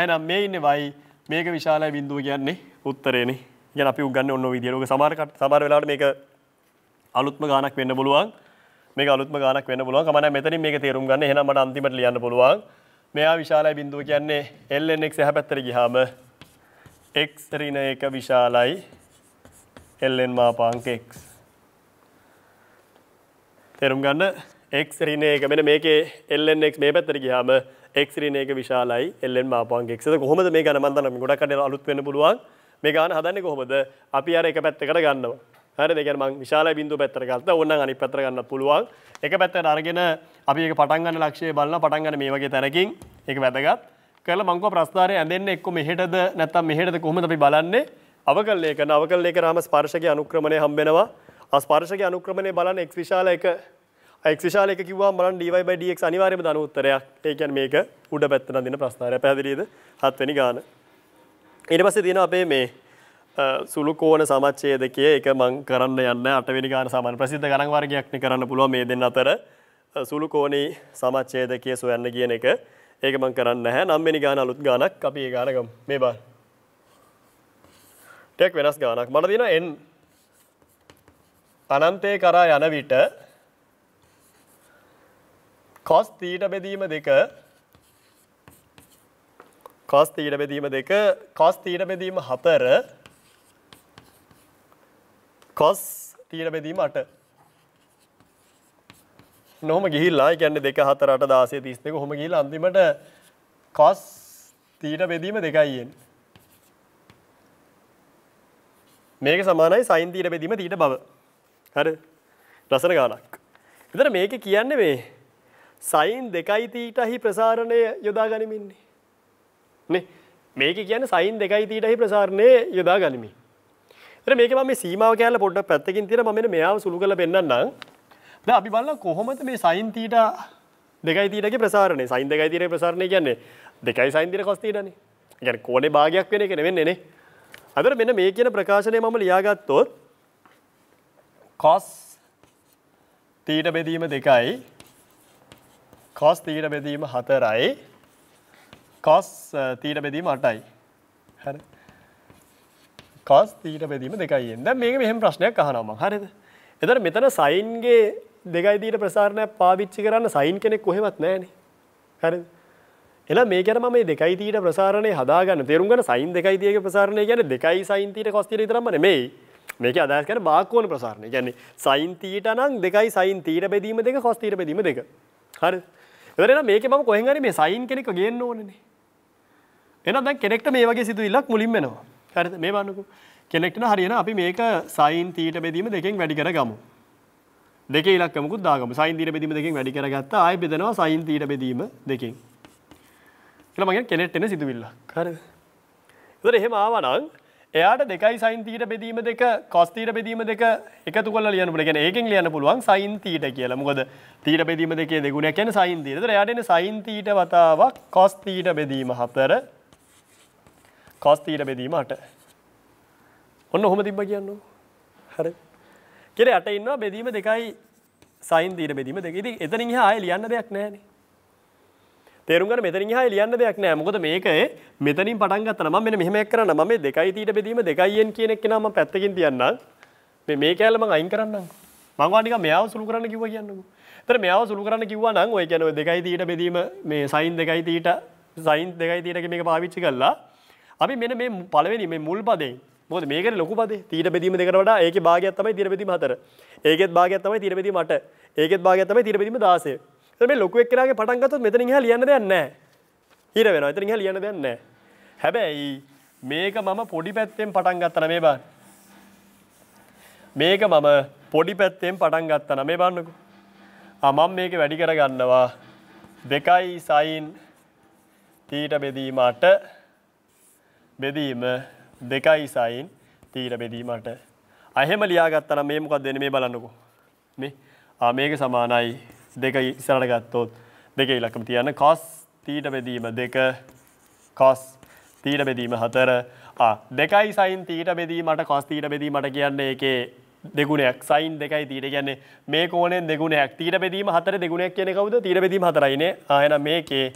අයනම් මේ ඉන්න වයි මේක විශාලය බින්දුව කියන්නේ උත්තරේනි ගැන අපි උගන්න ඔන්න විදිරෝක සමාරකට සමාර වෙලාට මේක අලුත්ම ගානක් වෙන්න පුළුවන් මේ අලුත්ම ගානක් වෙන්න පුළුවන් මන මෙතන මේ තේරුම් ගන්න හෙනමට අන්තිමට ලියන්න පුළුවන් මෙයා විශාලයි බිඳුව කියන්නේ එල්ක් හැපැත්තර ගිහාම එක්රින එක විශාලයි එල්ෙන් මාපාංකෙක් තෙරුම් ගන්න එක්රින එක මෙන මේකේ එල්ෙක් මේ පැත්තර ගිහාම එක්රින එක විශාලයි එල්ෙන් මාපාන්ගෙක්ද කොහොමද මේ ගනමන්දනම ගොඩක්ට අලුත් වෙන පුළුවන් මේ ගාන හදන්න කොහොමද අපි අර එක පැත්තකට ගන්නවා හර දෙකන මං විශාල බින්දු පැත්තර ගත්ත ඔන්න අනි පැතරගන්න පුළුවන් එක පැත්තට අරගෙන අපි පටන්ගන්න ලක්ෂය බලන්න පටන්ගන්න මේ වගේ තැනකින් එක වැදගත් කල මංක ප්‍රස්ථාරය ඇඳන්න එක්කො මෙහෙටද නැත්තම් මෙහෙටද කොහොම අපි බලන්නේ අවකල් ඒක නවකල් ඒක රාම ස්පර්ශක අනුක්‍රමණය හම්බෙනවා අස්පර්ශක අනුක්‍රමණය බලන්න එක් විශාල එක එක්ෂාල එක කිවවා බලන් ඩවයිඩක් අනිවාර්යම දන උත්තරයක් ඒකන් මේක උඩ පැත්තන දින ප්‍රස්ථාරය පැදිරීද හත්වනි ගාන. ඉඩ පස්සේ තියෙන අපේ මේ සුළු කෝන සමච්චේදකය එක මං කරන්න යන්න අටවිනි ගාන සමන් ප්‍රසිද්ධ ගණන්වර්ගයක්න කරන්න පුළුව මේ දෙන්න අතර සුළු කෝනී සමච්චේදකය සොයන්න කියන එක ඒක මං කරන්න හැ නම්මනි ගාන අලුත් ගානක් අපි ඒ ගානකම් මේ බා ටෙක් වෙනස් ගානක් මට දින එන් අනන්තය කරා යන විට කොස් තීට බෙදීම දෙක කොස් තීට බෙදීම දෙක කොස් තීට බෙදීම හතර කොස් තීර බෙදීම අට නොහම ගිහිල්ලා ගැන්න දෙක හතරට දාසේ තිස් දෙක හොම ගිල් අන්තිමට කොස් තීට බෙදීම දෙකයියෙන් මේක සමානයි සයින් තීට බෙදීම තීට බව හර රසන ගානක් එතර මේක කියන්න මේ සයින් දෙකයි තීටහි ප්‍රසාරණය යොදා ගනිමින්නේ මේක කියන සයින් දෙකයි තීටහි ප්‍රසාරණය යොදා ගනිමින් මේක ම සීමාව කෑල පොඩ්ඩ පැත්තකින් තිර මෙන මෙයාව සුළු කළ පෙන්න්නම් ද අපි බල්ල කොහොමද මේ සයින්තීට දෙකයි තීරගේ ප්‍රසාරණය සයින් දෙකයි තීර ප්‍රසාරණය කියන්නේ දෙකයි සයින්තිර කොස්තීටනේ ගැන කෝනේ භාගයක් වෙන කෙන වෙන්නේනේ අදර මෙන්න මේ කියන ප්‍රකාශනය මම ලියාගත්තොත් කොස් තීට බෙදීම දෙකයි කොස් තීට බෙදීම හතරයි කොස් තීට බෙදීම අටයි හැරි කොස් තීට පැදීම දෙකයිෙන් දැ මේ මෙහම ප්‍රශ්නයක් අහනම හරිද. එතර මෙතන සයින්ගේ දෙකයිදීට ප්‍රසාරණය පාවිච්චි කරන්න සයින් කෙනෙක් කොහෙවත් නෑන හරි. එලා මේකර මේ දෙකයිතීට ප්‍රසාරණය හදාගන්න තෙරුන්ගට සයින් දෙකයිතියක ප්‍රසාරණය ගැන දෙකයි සයින්තීට කොස්තිර තරමන මේ මේක අදස්කන බාකෝන ප්‍රසාරණය ගැන්නේ සයින්තීට නං දෙකයි සයින් තීර බැදීම දෙක කොස්තීර බැදීම දෙක හරි එරෙන මේක ම කොහහරි මේ සයින් කෙනෙක ගන්න ඕනනේ එන දැ කෙනෙක්ට මේ වගේ සිතු ඉල්ලක් මුලින්වෙනවා හරි මේ බන්නකු කෙනෙක්ටන හරියන අපි මේක සයින් තීට බෙදීම දෙකෙන් වැඩි කර ගමු දෙක ඉලක්කමකුත් දාගම සයින් තීට බෙදීම දෙකෙන් වැඩි කරගත්ත ආය බෙදනවා සයින් තීට බෙදීම දෙකෙන් කියලා මගෙන් කෙනෙක්ට එන සිතුවිල්ලක් හරිද ඒතර එහෙම ආවනම් එයාට දෙකයි සයින් තීට බෙදීම දෙක කොස් තීට බෙදීම දෙක එකතු කරලා ලියන්න පුළුවන්. කියන්නේ ඒකෙන් ලියන්න පුළුවන් සයින් තීට කියලා. මොකද තීට බෙදීම දෙකේ දෙගුණයක් කියන්නේ සයින් තීට. ඒතර එයාට එන සයින් තීට වතාවක් කොස් තීට බෙදීම හතර කෝස් තීට බෙදීම අට. ඔන්න ඔහොම තිබ්බ කියන්න හරි. කෙර අට ඉන්නවා බෙදීම දෙකයි සයින් තීර බෙදීම දෙක ඉතින් එතනින් එහා ආයෙ ලියන්න දෙයක් නැහැ නේ. තේරුම් ගන්න මෙතනින් එහා ලියන්න දෙයක් නැහැ. මොකද මේක මෙතනින් පටන් ගත්තා නම් මම මෙන්න මෙහෙම එක් කරන්න මම මේ දෙකයි තීට බෙදීම දෙකයි n කියන එක කෙනා මම පැත්තකින් තියන්නම්. මේ මේ කැලේ මම අයින් කරන්නම්. මං වානික මෙයාව සුළු කරන්න කිව්වා කියන්නකෝ. එතන මෙයාව සුළු කරන්න කිව්වා නම් ඔය කියන්නේ දෙකයි තීට බෙදීම මේ සයින් දෙකයි තීට සයින් දෙකයි තීටක මේක පාවිච්චි කළා අපි මෙන මේ පලවෙනි මේ මුල් පදේ මොද මේක ලොක පද තීට බෙදීම දෙකට ඒක භාගත්තමයි තිරපෙදීම හතර ඒකෙත් භාගත්තමයි තිරපෙදීම අට ඒකෙත් භාගත්තමයි තිරපෙදීම දාසේ මේ ලොකු එක්කරගේ පටන්ගතත් මෙතන හ ලියන්න දෙන්න හිර වෙන එතන ලියන්න දෙන්න හැබැයි මේක මම පොඩි පැත්තෙන් පටන් ගත්තන මේ බාන්න මේක මම පොඩි පැත්තෙන් පටන් ගත්තන මේ බන්නකු අමම් මේක වැඩි කරගන්නවා දෙකයි සයින් තීට බෙදීමට බෙදීම දෙකයි සයින් තීර බෙදීමට අහෙම ලියාගත්තනම් මේ මොකක් දෙන මේ බලන්නකෝ මේ මේක සමානයි දෙක ඉස්සරට ගත්තොත් දෙක ඉලක්කම තියන්න කොස් තීට බෙදීම දෙක කොස් තීට බෙදීම හතර දෙකයි සයින් තීට බෙදීමට කොස් තීට බෙදීමට කියන්නේ එකේ දෙගුණයක් සයින් දෙකයි තීට කියන්නේ මේ කෝනෙන් දෙගුණයක් තීට බෙදීම හතර දෙගුණයක් කියන කවුද තීට බෙදීම හතරයිනේ ආයන මේකේ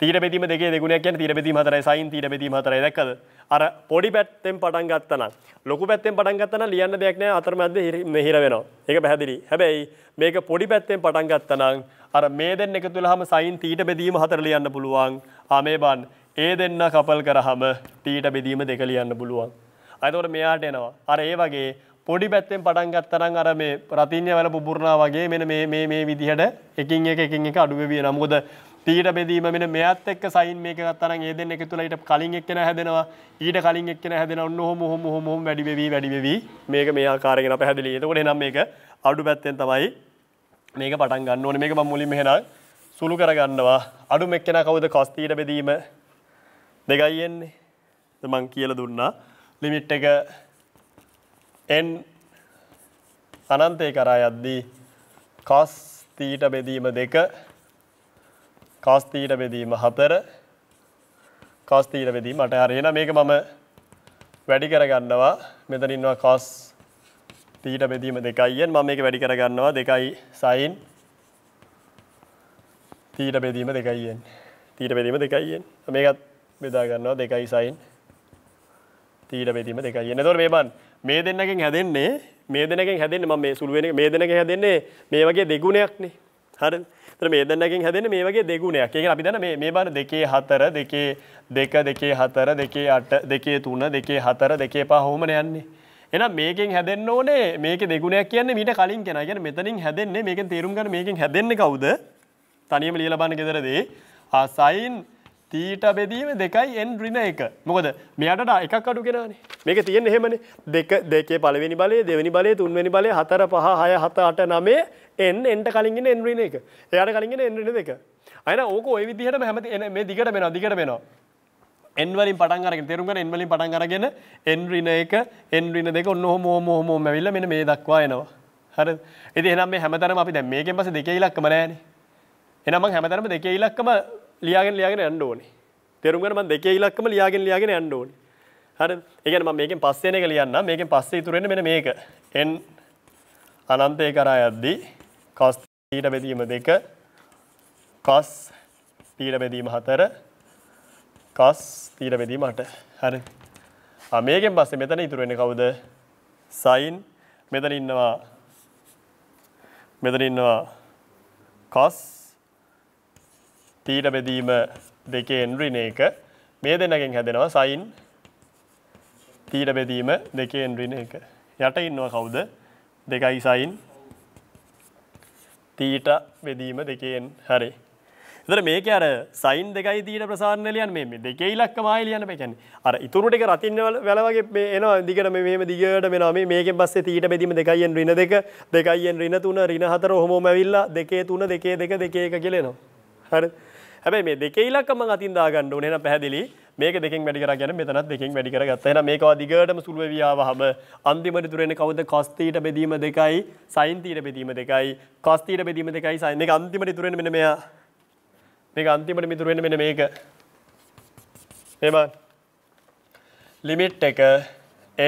තීර බෙදීම දෙක දෙගුණයක් කියන තීර බෙදීම හතරයි සයින් තීර බෙදීම හතරයි දැක්කද අර පොඩි පැත්තෙන් පටන් ගත්තනම් ලොකු පැත්තෙන් පටන් ගත්තනම් ලියන්න දෙයක් නැහැ අතරමැද මෙහිර වෙනවා ඒක පැහැදිලි හැබැයි මේක පොඩි පැත්තෙන් පටන් ගත්තනම් අර මේ දෙන්න එකතු වෙලාම සයින් තීට බෙදීම හතර ලියන්න පුළුවන් ආ මේ බන් ඒ දෙන්න කපල් කරාම තීට බෙදීම දෙක ලියන්න පුළුවන් එතකොට මෙයාට එනවා අර ඒ වගේ පොඩි පැත්තෙන් පටන් ගත්තනම් අර මේ ප්‍රතිඤ්ඤ වල පුපුරනා වගේ මෙන්න මේ මේ මේ විදිහට එකින් එක එකින් එක අඩු වෙවි යනවා මොකද තීට බෙදීම මෙ මෙත් එක් සයින් මේක ගත්තන ඒ දෙන්න එක තුළට කලින් එක්න හැදෙනවා ඊට කලින් එක්න හැදෙන ඔන්නොහොම හොම හොම වැඩිවී වැඩිවී මේක මේ ආකාරගෙන පැහැදිලි එතකොට නම් මේක අඩු පැත්තෙන් තමයි මේක පටන් ගන්න ඕන මේක මුලින් මෙහෙනම් සුළු කරගන්නවා අඩු මෙක්කෙන කවුද කොස්තීට බෙදීම දෙකයියෙන්නේ මං කියල දුන්නා ලිමිට් එක එන් අනන්තය කරා යද්දී කොස්තීට බෙදීම දෙක cos θ බෙදීම 4 cos θ බෙදීම 8. හරි එහෙනම් මේක මම වැඩි කරගන්නවා. මෙතන ඉන්නවා cos θ බෙදීම 2යි මම මේක වැඩි කරගන්නවා 2යි sin තීට බෙදීම දෙකයි එන්නේ. තීට බෙදීම දෙකයි එන්නේ. මේකත් බෙදා ගන්නවා දෙකයි sin තීට බෙදීම දෙකයි එන්නේ. එතකොට මේ බන් මේ දෙන්නකින් හැදෙන්නේ මේ දෙන්නකින් හැදෙන්නේ මම මේ සුළු වෙන මේ දෙන්නකින් හැදෙන්නේ මේ වගේ දෙගුණයක්නේ. හරිද? මේ දැන්නකින් හැදෙන මේ වගේ දෙගුණයක් එක අපි දැන මේ බර දෙකේ හතර දෙකේ දෙක දෙකේ හතර දෙකේ අට දෙකේ තුන දෙකේ හතර දෙකේ පහෝමන යන්නේ. එනම් මේකෙන් හැදෙන්න්න ඕනේ මේක දෙගුණයක් කියන්නේ මීට කලින් කෙන ගැන මෙතනින් හැදෙන්නේ මේක තේරුම් ගන්න මේකින් හැදෙන්නේ කවුද තනියම ලියලබන්න ගෙදරදී ආසයින් තීට බෙදීම දෙකයි එන් රින එක මොකද මෙයටට එකක් අඩු කෙනනේ මේක තියෙන එහෙමන දෙක දෙකේ පලවෙනි බලය දෙවැනි බලය තුන්වැනි බලය හතර පහ හය හත අට නමේ එන් එන්ට කලින්ගෙන එන්රින එක එයාට කලින්ගෙන එන්රින දෙක අයන ඕක ඔය විදිහට හැමති එන මේ දිගට වෙන දිගට වෙනවා එන්වලින් පටන් අරගෙන තේරුම් ගන්න එන්වලින් පටන් අරගෙන එන්රින එක එන්රින දෙක ඔන්න ඔහොම ඔහොම ඔහොම ඇවිල්ලා මෙන්න මේ දක්වා එනවා හරි ඉතින් එහෙනම් මේ හැමතරම අපි දැන් මේකෙන් පස්සේ දෙකේ ඉලක්කම නැහැනේ එහෙනම් මම හැමතරම දෙකේ ඉලක්කම ලියගෙන ලියගෙන යන්න ඕනේ තෙරුම්ගෙන ම දෙක ඉලක්කම ලියගෙන ලියගෙන යන්න ඕනේ හරි ඒකන මම මේකෙන් පස්සේන එක ලියන්න මේකෙන් පස්සේ ඉතුරු වෙන්නේ මෙන්න මේක n අනන්තය කරා යද්දී cos θ බෙදීම 2 cos θ බෙදීම 4 cos θ බෙදීම 8 හරි ආ මේකෙන් පස්සේ මෙතන ඉතුරු වෙන්නේ කවුද sin මෙතන ඉන්නවා මෙතන ඉන්නවා cos තීර බෙදීම දෙකේ එන්රින එක මේ දෙනගෙන් හැදෙනවා සයින් තීර බෙදීම දෙකේ එන්රින එක. යට ඉන්නවා කවුද? දෙකයි සයින් තීටා බෙදීම දෙකෙන් හරි. ඉතින් මේක අර සයින් දෙකයි තීට ප්‍රසාරණ ලියන්නේ මේ මේ දෙකේ ඉලක්කමයි ලියන්න බෑ කියන්නේ. අර ඉතුරු ටික රතින් වල වගේ මේ එනවා දිගට මේ මෙහෙම දිගට වෙනවා මේ මේකෙන් පස්සේ තීට බෙදීම දෙකයි එන් ඍණ දෙක දෙකයි එන් ඍණ තුන ඍණ හතර ඔහොමම ඇවිල්ලා දෙකේ තුන දෙකේ දෙක දෙකේ එක කියලා එනවා. හරි. හැබැයි මේ දෙකේ ඉලක්ක මම අතින් දා ගන්න ඕනේ නම් පැහැදිලි මේක දෙකෙන් වැඩි කරගෙන මෙතනත් දෙකෙන් වැඩි කරගත්තා. එහෙනම් මේකව දිගටම සුළු වෙවි ආවහම අන්තිමට දුර එන්නේ කවුද cos θ බෙදීම 2යි sin θ බෙදීම 2යි cos θ බෙදීම 2යි sin මේක අන්තිමට ඉතුරු වෙන්නේ මෙන්න මෙයා. මේක අන්තිමට ඉතුරු වෙන්නේ මෙන්න මේක. එහෙම ලිමිට් එක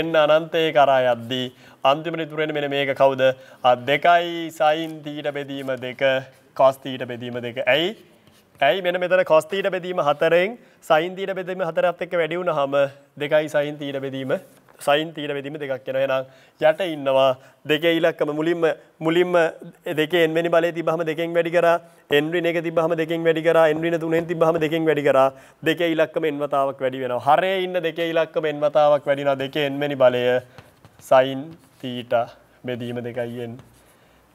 n අනන්තයේ කරා යද්දී අන්තිමට ඉතුරු වෙන්නේ මෙන්න මේක කවුද? අ 2යි sin θ බෙදීම 2 cos θ බෙදීම 2. ඇයි? ඇයි මෙන මෙතන කොස්තීට බෙදීම හතරෙන් සයින්තීට බෙදීම හතරත් එක්ක වැඩි වුණාම දෙකයි සයින්තීට බෙදීම සයින්තීට බෙදීම දෙකක් යනවා එහෙනම් යට ඉන්නවා දෙකේ ඉලක්කම මුලින්ම මුලින්ම දෙකේ n වෙනි බලය තිබ්බහම දෙකෙන් වැඩි කරා n ඍණ එක තිබ්බහම දෙකෙන් වැඩි කරා n ඍණ තුනෙන් තිබ්බහම දෙකෙන් වැඩි කරා දෙකේ ඉලක්කම n වතාවක් වැඩි වෙනවා හරේ ඉන්න දෙකේ ඉලක්කම n වතාවක් වැඩි වෙනවා දෙකේ n වෙනි බලය සයින් තීටා බෙදීම දෙකයි n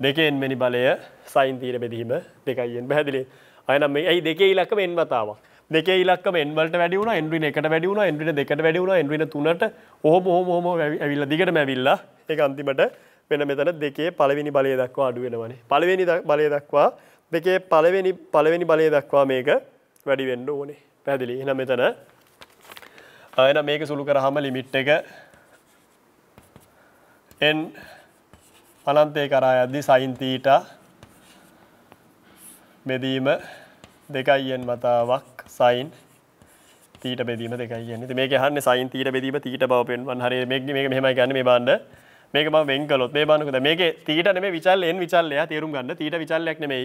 දෙකේ n වෙනි බලය සයින් තීට බෙදීම දෙකයි n පැහැදිලිද අයන මේ දෙක ඉලක්ක මෙන් වතාවක් දෙක ඉලක් මෙන්වලට වැඩිවුණ එන්ඩ්‍රින එකට වැඩිවුණ එන්ඩ්‍රින දෙකට වැඩිවුණ එන්ඩ්‍රින තුනට හොම හොම ඇවිල්ල දිගට මැවිල්ලා එක අන්තිමට වෙන මෙතන දෙකේ පළවෙනි බලය දක්වා අඩුවෙනවන පළවෙනි බලය දක්වා දෙකේ පළවෙනි පළවෙනි බලය දක්වා මේක වැඩිවෙන්න ඕනේ පැදිලි එන මෙතන එන මේක සුළු කරහම ලිමිට් එක එන් අනන්තය කරා යද්දි සයින් තීටා මෙදීම දෙකයියෙන් මතාවක් සයින් තීට බෙදීම දෙකයියන මේක හන්න සයින් තීට බෙදීම තීට බව පෙන්වන් හර මේ මේ මෙහම ගැන මේ බන්ඩ මේක ම වෙංකලොත් මේ බානකද මේක තීටන මේ විචල් එන් විචල්ලය තේරුම් ගන්න තීට විචල්ලයක් නෙමයි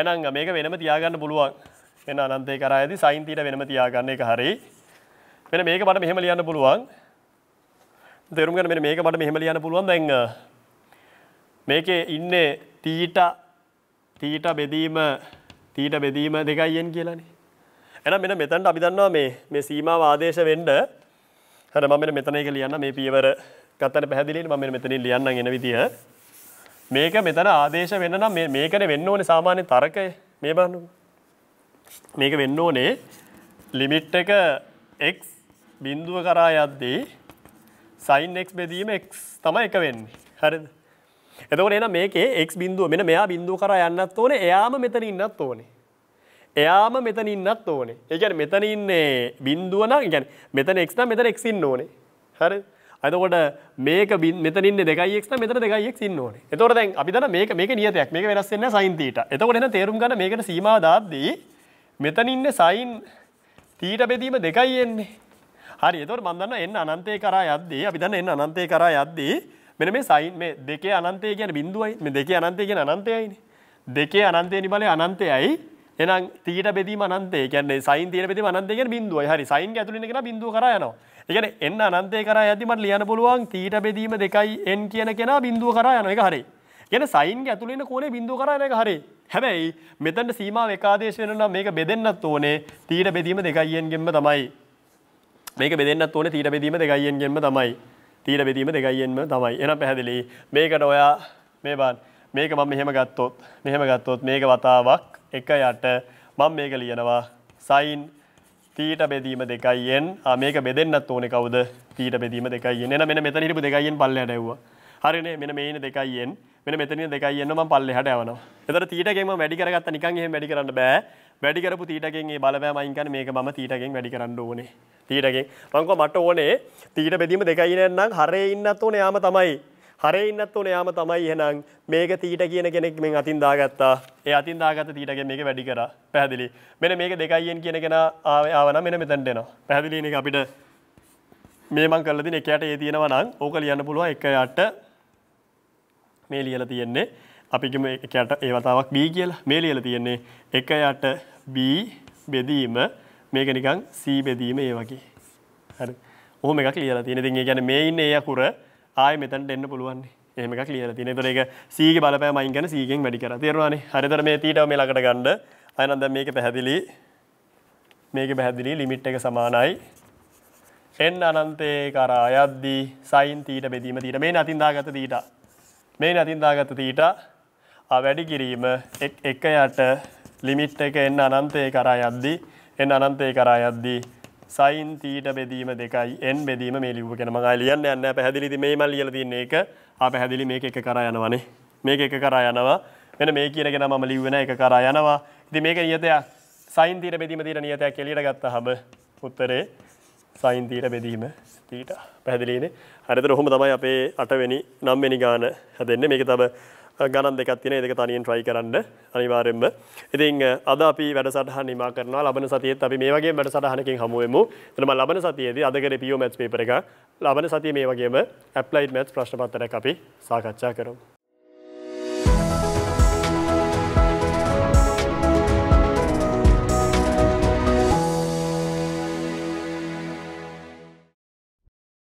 අයනංග මේක වෙනම තියාගන්න පුළුවන් වෙන අනන්තේ කර ඇති සයින් තීට වෙනම තියාගන්න එක හරි වෙන මේක මට මෙහෙම ලියන්න පුළුවන් තේරුම්ගෙන මෙ මේක මට මෙහෙම ලියන්න පුළුවන් දැන් මේකේ ඉන්නේ තීට තීට බෙදීම තීට බෙදීම දෙකයියෙන් කියලනේ. එන මෙන මෙතැන්ට අපි දන්නවා මේ මේ සීමාව ආදේශ වෙන්ඩ හර මම මෙතනය ලියන්න මේ පියවර කත්තන පැදිලින් ම මෙතන ලියන්න ගෙන විදිහ මේක මෙතන ආදේශ වෙන්න නම් මේකන වෙන්න ඕනේ සාමාන්‍ය තරකය මේ බන්නු මේක වෙන්න ඕනේ ලිමිට් එක එක් බින්දුව කරා යද්දී සයින් එක් බෙදීම එක් තම එක වෙන්නේ හරිද එතකොට එන මේකේ එක් බින්දුව මෙන මෙයා බින්දුව කර යන්නත් ඕනේ එයාම මෙතන ඉන්නත් ඕනේ. එයාම මෙතන ඉන්නත් ඕනේ. ඒ කියන්නේ මෙතන ඉන්නේ බින්දුව නම් يعني මෙතන x නම් මෙතන x ඉන්න ඕනේ. හරි? එතකොට මේක මෙතනින් දෙකයි x නම් මෙතන දෙකයි x ඉන්න ඕනේ. එතකොට දැන් අපි දන්න මේක මේක නියතයක්. මේක වෙනස් වෙන්නේ නැහැ sin θ. එතකොට එන තේරුම් ගන්න මේකට සීමාව දාද්දී මෙතන ඉන්නේ sin තීට බෙදීම දෙකයි එන්නේ. හරි එතකොට මම දන්නවා එන්න අනන්තේ කරා යද්දී අපි දන්න එන්න අනන්තේ කරා යද්දී මෙන මේ සයින් මේ දෙකේ අනන්තය කියන බිඳුවයි මේ දෙකේ අනන්තය කියන අනන්තයයිනේ. දෙකේ අනන්තය නිබලේ අනන්තයයි එනම් තීට බෙදීම අනන්තේ කියන්නේ සයින් තීර බෙදීම අනන්තේ කියන්නේ බිඳුවයි. හරි සයින් එක ඇතුළේ ඉන්න කෙනා බිඳුව කරා යනවා. ඒ කියන්නේ n අනන්තේ කරා යද්දි මට ලියන්න පුළුවන් තීට බෙදීම 2යි n කියන කෙනා බිඳුව කරා යනවා. ඒක හරි. කියන්නේ සයින් එක ඇතුළේ ඉන්න කෝණය බිඳුව කරා යන එක හරි. හැබැයි මෙතනට සීමාව එකාදේශ වෙනවා නම් මේක බෙදෙන්නත් ඕනේ තීට බෙදීම 2යි n ගෙන්ම තමයි. මේක බෙදෙන්නත් ඕනේ තීට බෙදීම 2යි n ගෙන්ම තමයි. තීර බෙදීම දෙකයියෙන්ම තමයි එන පැහැදිලි මේකට ඔයා මේ බන් මේක මම මෙහෙම ගත්තොත් මෙහෙම ගත්තොත් මේක වතාවක් එක යට මම මේක ලියනවා සයින් තීට බෙදීම දෙකයිෙන් මේක බෙදන්නත් ඕනේ කවුද තීට බෙදීම දෙකයිෙන් එන මෙන්න මෙතන හිටපු දෙකයිෙන් පල්ලයට ඇව්වා හරිනේ මෙන්න මේන දෙකයිෙන් මෙන්න මෙතන දෙකයිෙන් මම පල්ලෙහාට යවනවා එතකොට තීටගෙන් මම වැඩි කරගත්ත නිකන් එහෙම වැඩි කරන්න බෑ වැඩිකරපු තීටගෙන්ගේ බලපෑම අයින්කන මේක ම තීටගෙන් වැඩි කරන්න ඕනේ තීටගෙන් මංකෝ මට ඕනේ තීට බෙදීම දෙකයි නැන්නම් හරේ ඉන්නත් ඕනේ යාම තමයි හරේ ඉන්නත් ඕනේ යාම තමයි එහෙනම් මේක තීට කියන කෙනෙක් මෙන් අතින් දාගත්තා ඒ අතින් දාගත්ත තීටගෙන් මේක වැඩි කරා පැහැදිලි මෙන්න මේක දෙකයියෙන් කියන කෙනා ආවේ ආවනම් මෙන්න මෙතනට එනවා පැහැදිලි නේ අපිට මේ මං කරලා දෙන එකයට ඒ තියෙනවා නම් ඕක ලියන්න පුළුවන් එක යට මේ ලියලා තියෙන්නේ අපිගම එකට ඒ වතාවක් B කියල මේ ලියල තියෙන්නේ එක යට B බෙදීම මේක නිකං C බෙදීම ඒ වගේ හරි ඕහම එකක් ලියලා තියෙන තින් ගැන මේ ඉන්න ඒ අකුර ආය මෙතැන්ට එන්න පුළුවන්නේ ඒම එකක් ලියල තින තරක සීගේ බලපෑ මයින් ගැන සීගෙන් වැඩිකර තේරවාන හරිතර මේ තීට මේ ලකට ගණ්ඩ අයනද මේක පැහැදිලි මේක පැහැදිලි ලිමිට් එක සමානයි එන් අනන්තේ කර අයද්දී සයින් තීට බෙදීම තීට මේ නතින්දාගත තීට මේ නතින්දාගත තීට වැඩි කිරීම එක යට ලිමිට් එක එන්න අනන්තය කරා යද්දී එන්න අනන්තය කරා යද්දී සයින් තීට බෙදීම දෙකයි එන් බෙදීම මේ ලිව්ව කෙන මඟ ලියන්න යන්න පැහැදිලිද මේ මල් ලියලා තියන්නේ එක ආ පැහැදිලි මේක එක කරා යනවනේ මේක එක කරා යනවා වෙන මේ කියනගෙන මම ලිව්වෙන එක කරා යනවා ඉතින් මේක නියතයක් සයින් තීට බෙදීම තීට නියතයක් එළියට ගත්තහම උත්තරේ සයින් තීට බෙදීම තීට පැහැදිලිනේ හරිතර ඔහොම තමයි අපේ අටවෙනි නම්වෙනි ගාන හැදෙන්නේ මේක තව ගණන් දෙකක් තියෙන ඒක තනියෙන් try කරන්න අනිවාර්යෙන්ම. ඉතින් අද අපි වැඩසටහන නිමා කරනවා. ලබන සතියේත් අපි මේ වගේම වැඩසටහනකින් හමු වෙමු. එතනම ලබන සතියේදී අද කරේ PO Maths paper එක ලබන සතියේ මේ වගේම applied maths ප්‍රශ්න පත්‍රයක් අපි සාකච්ඡා කරමු.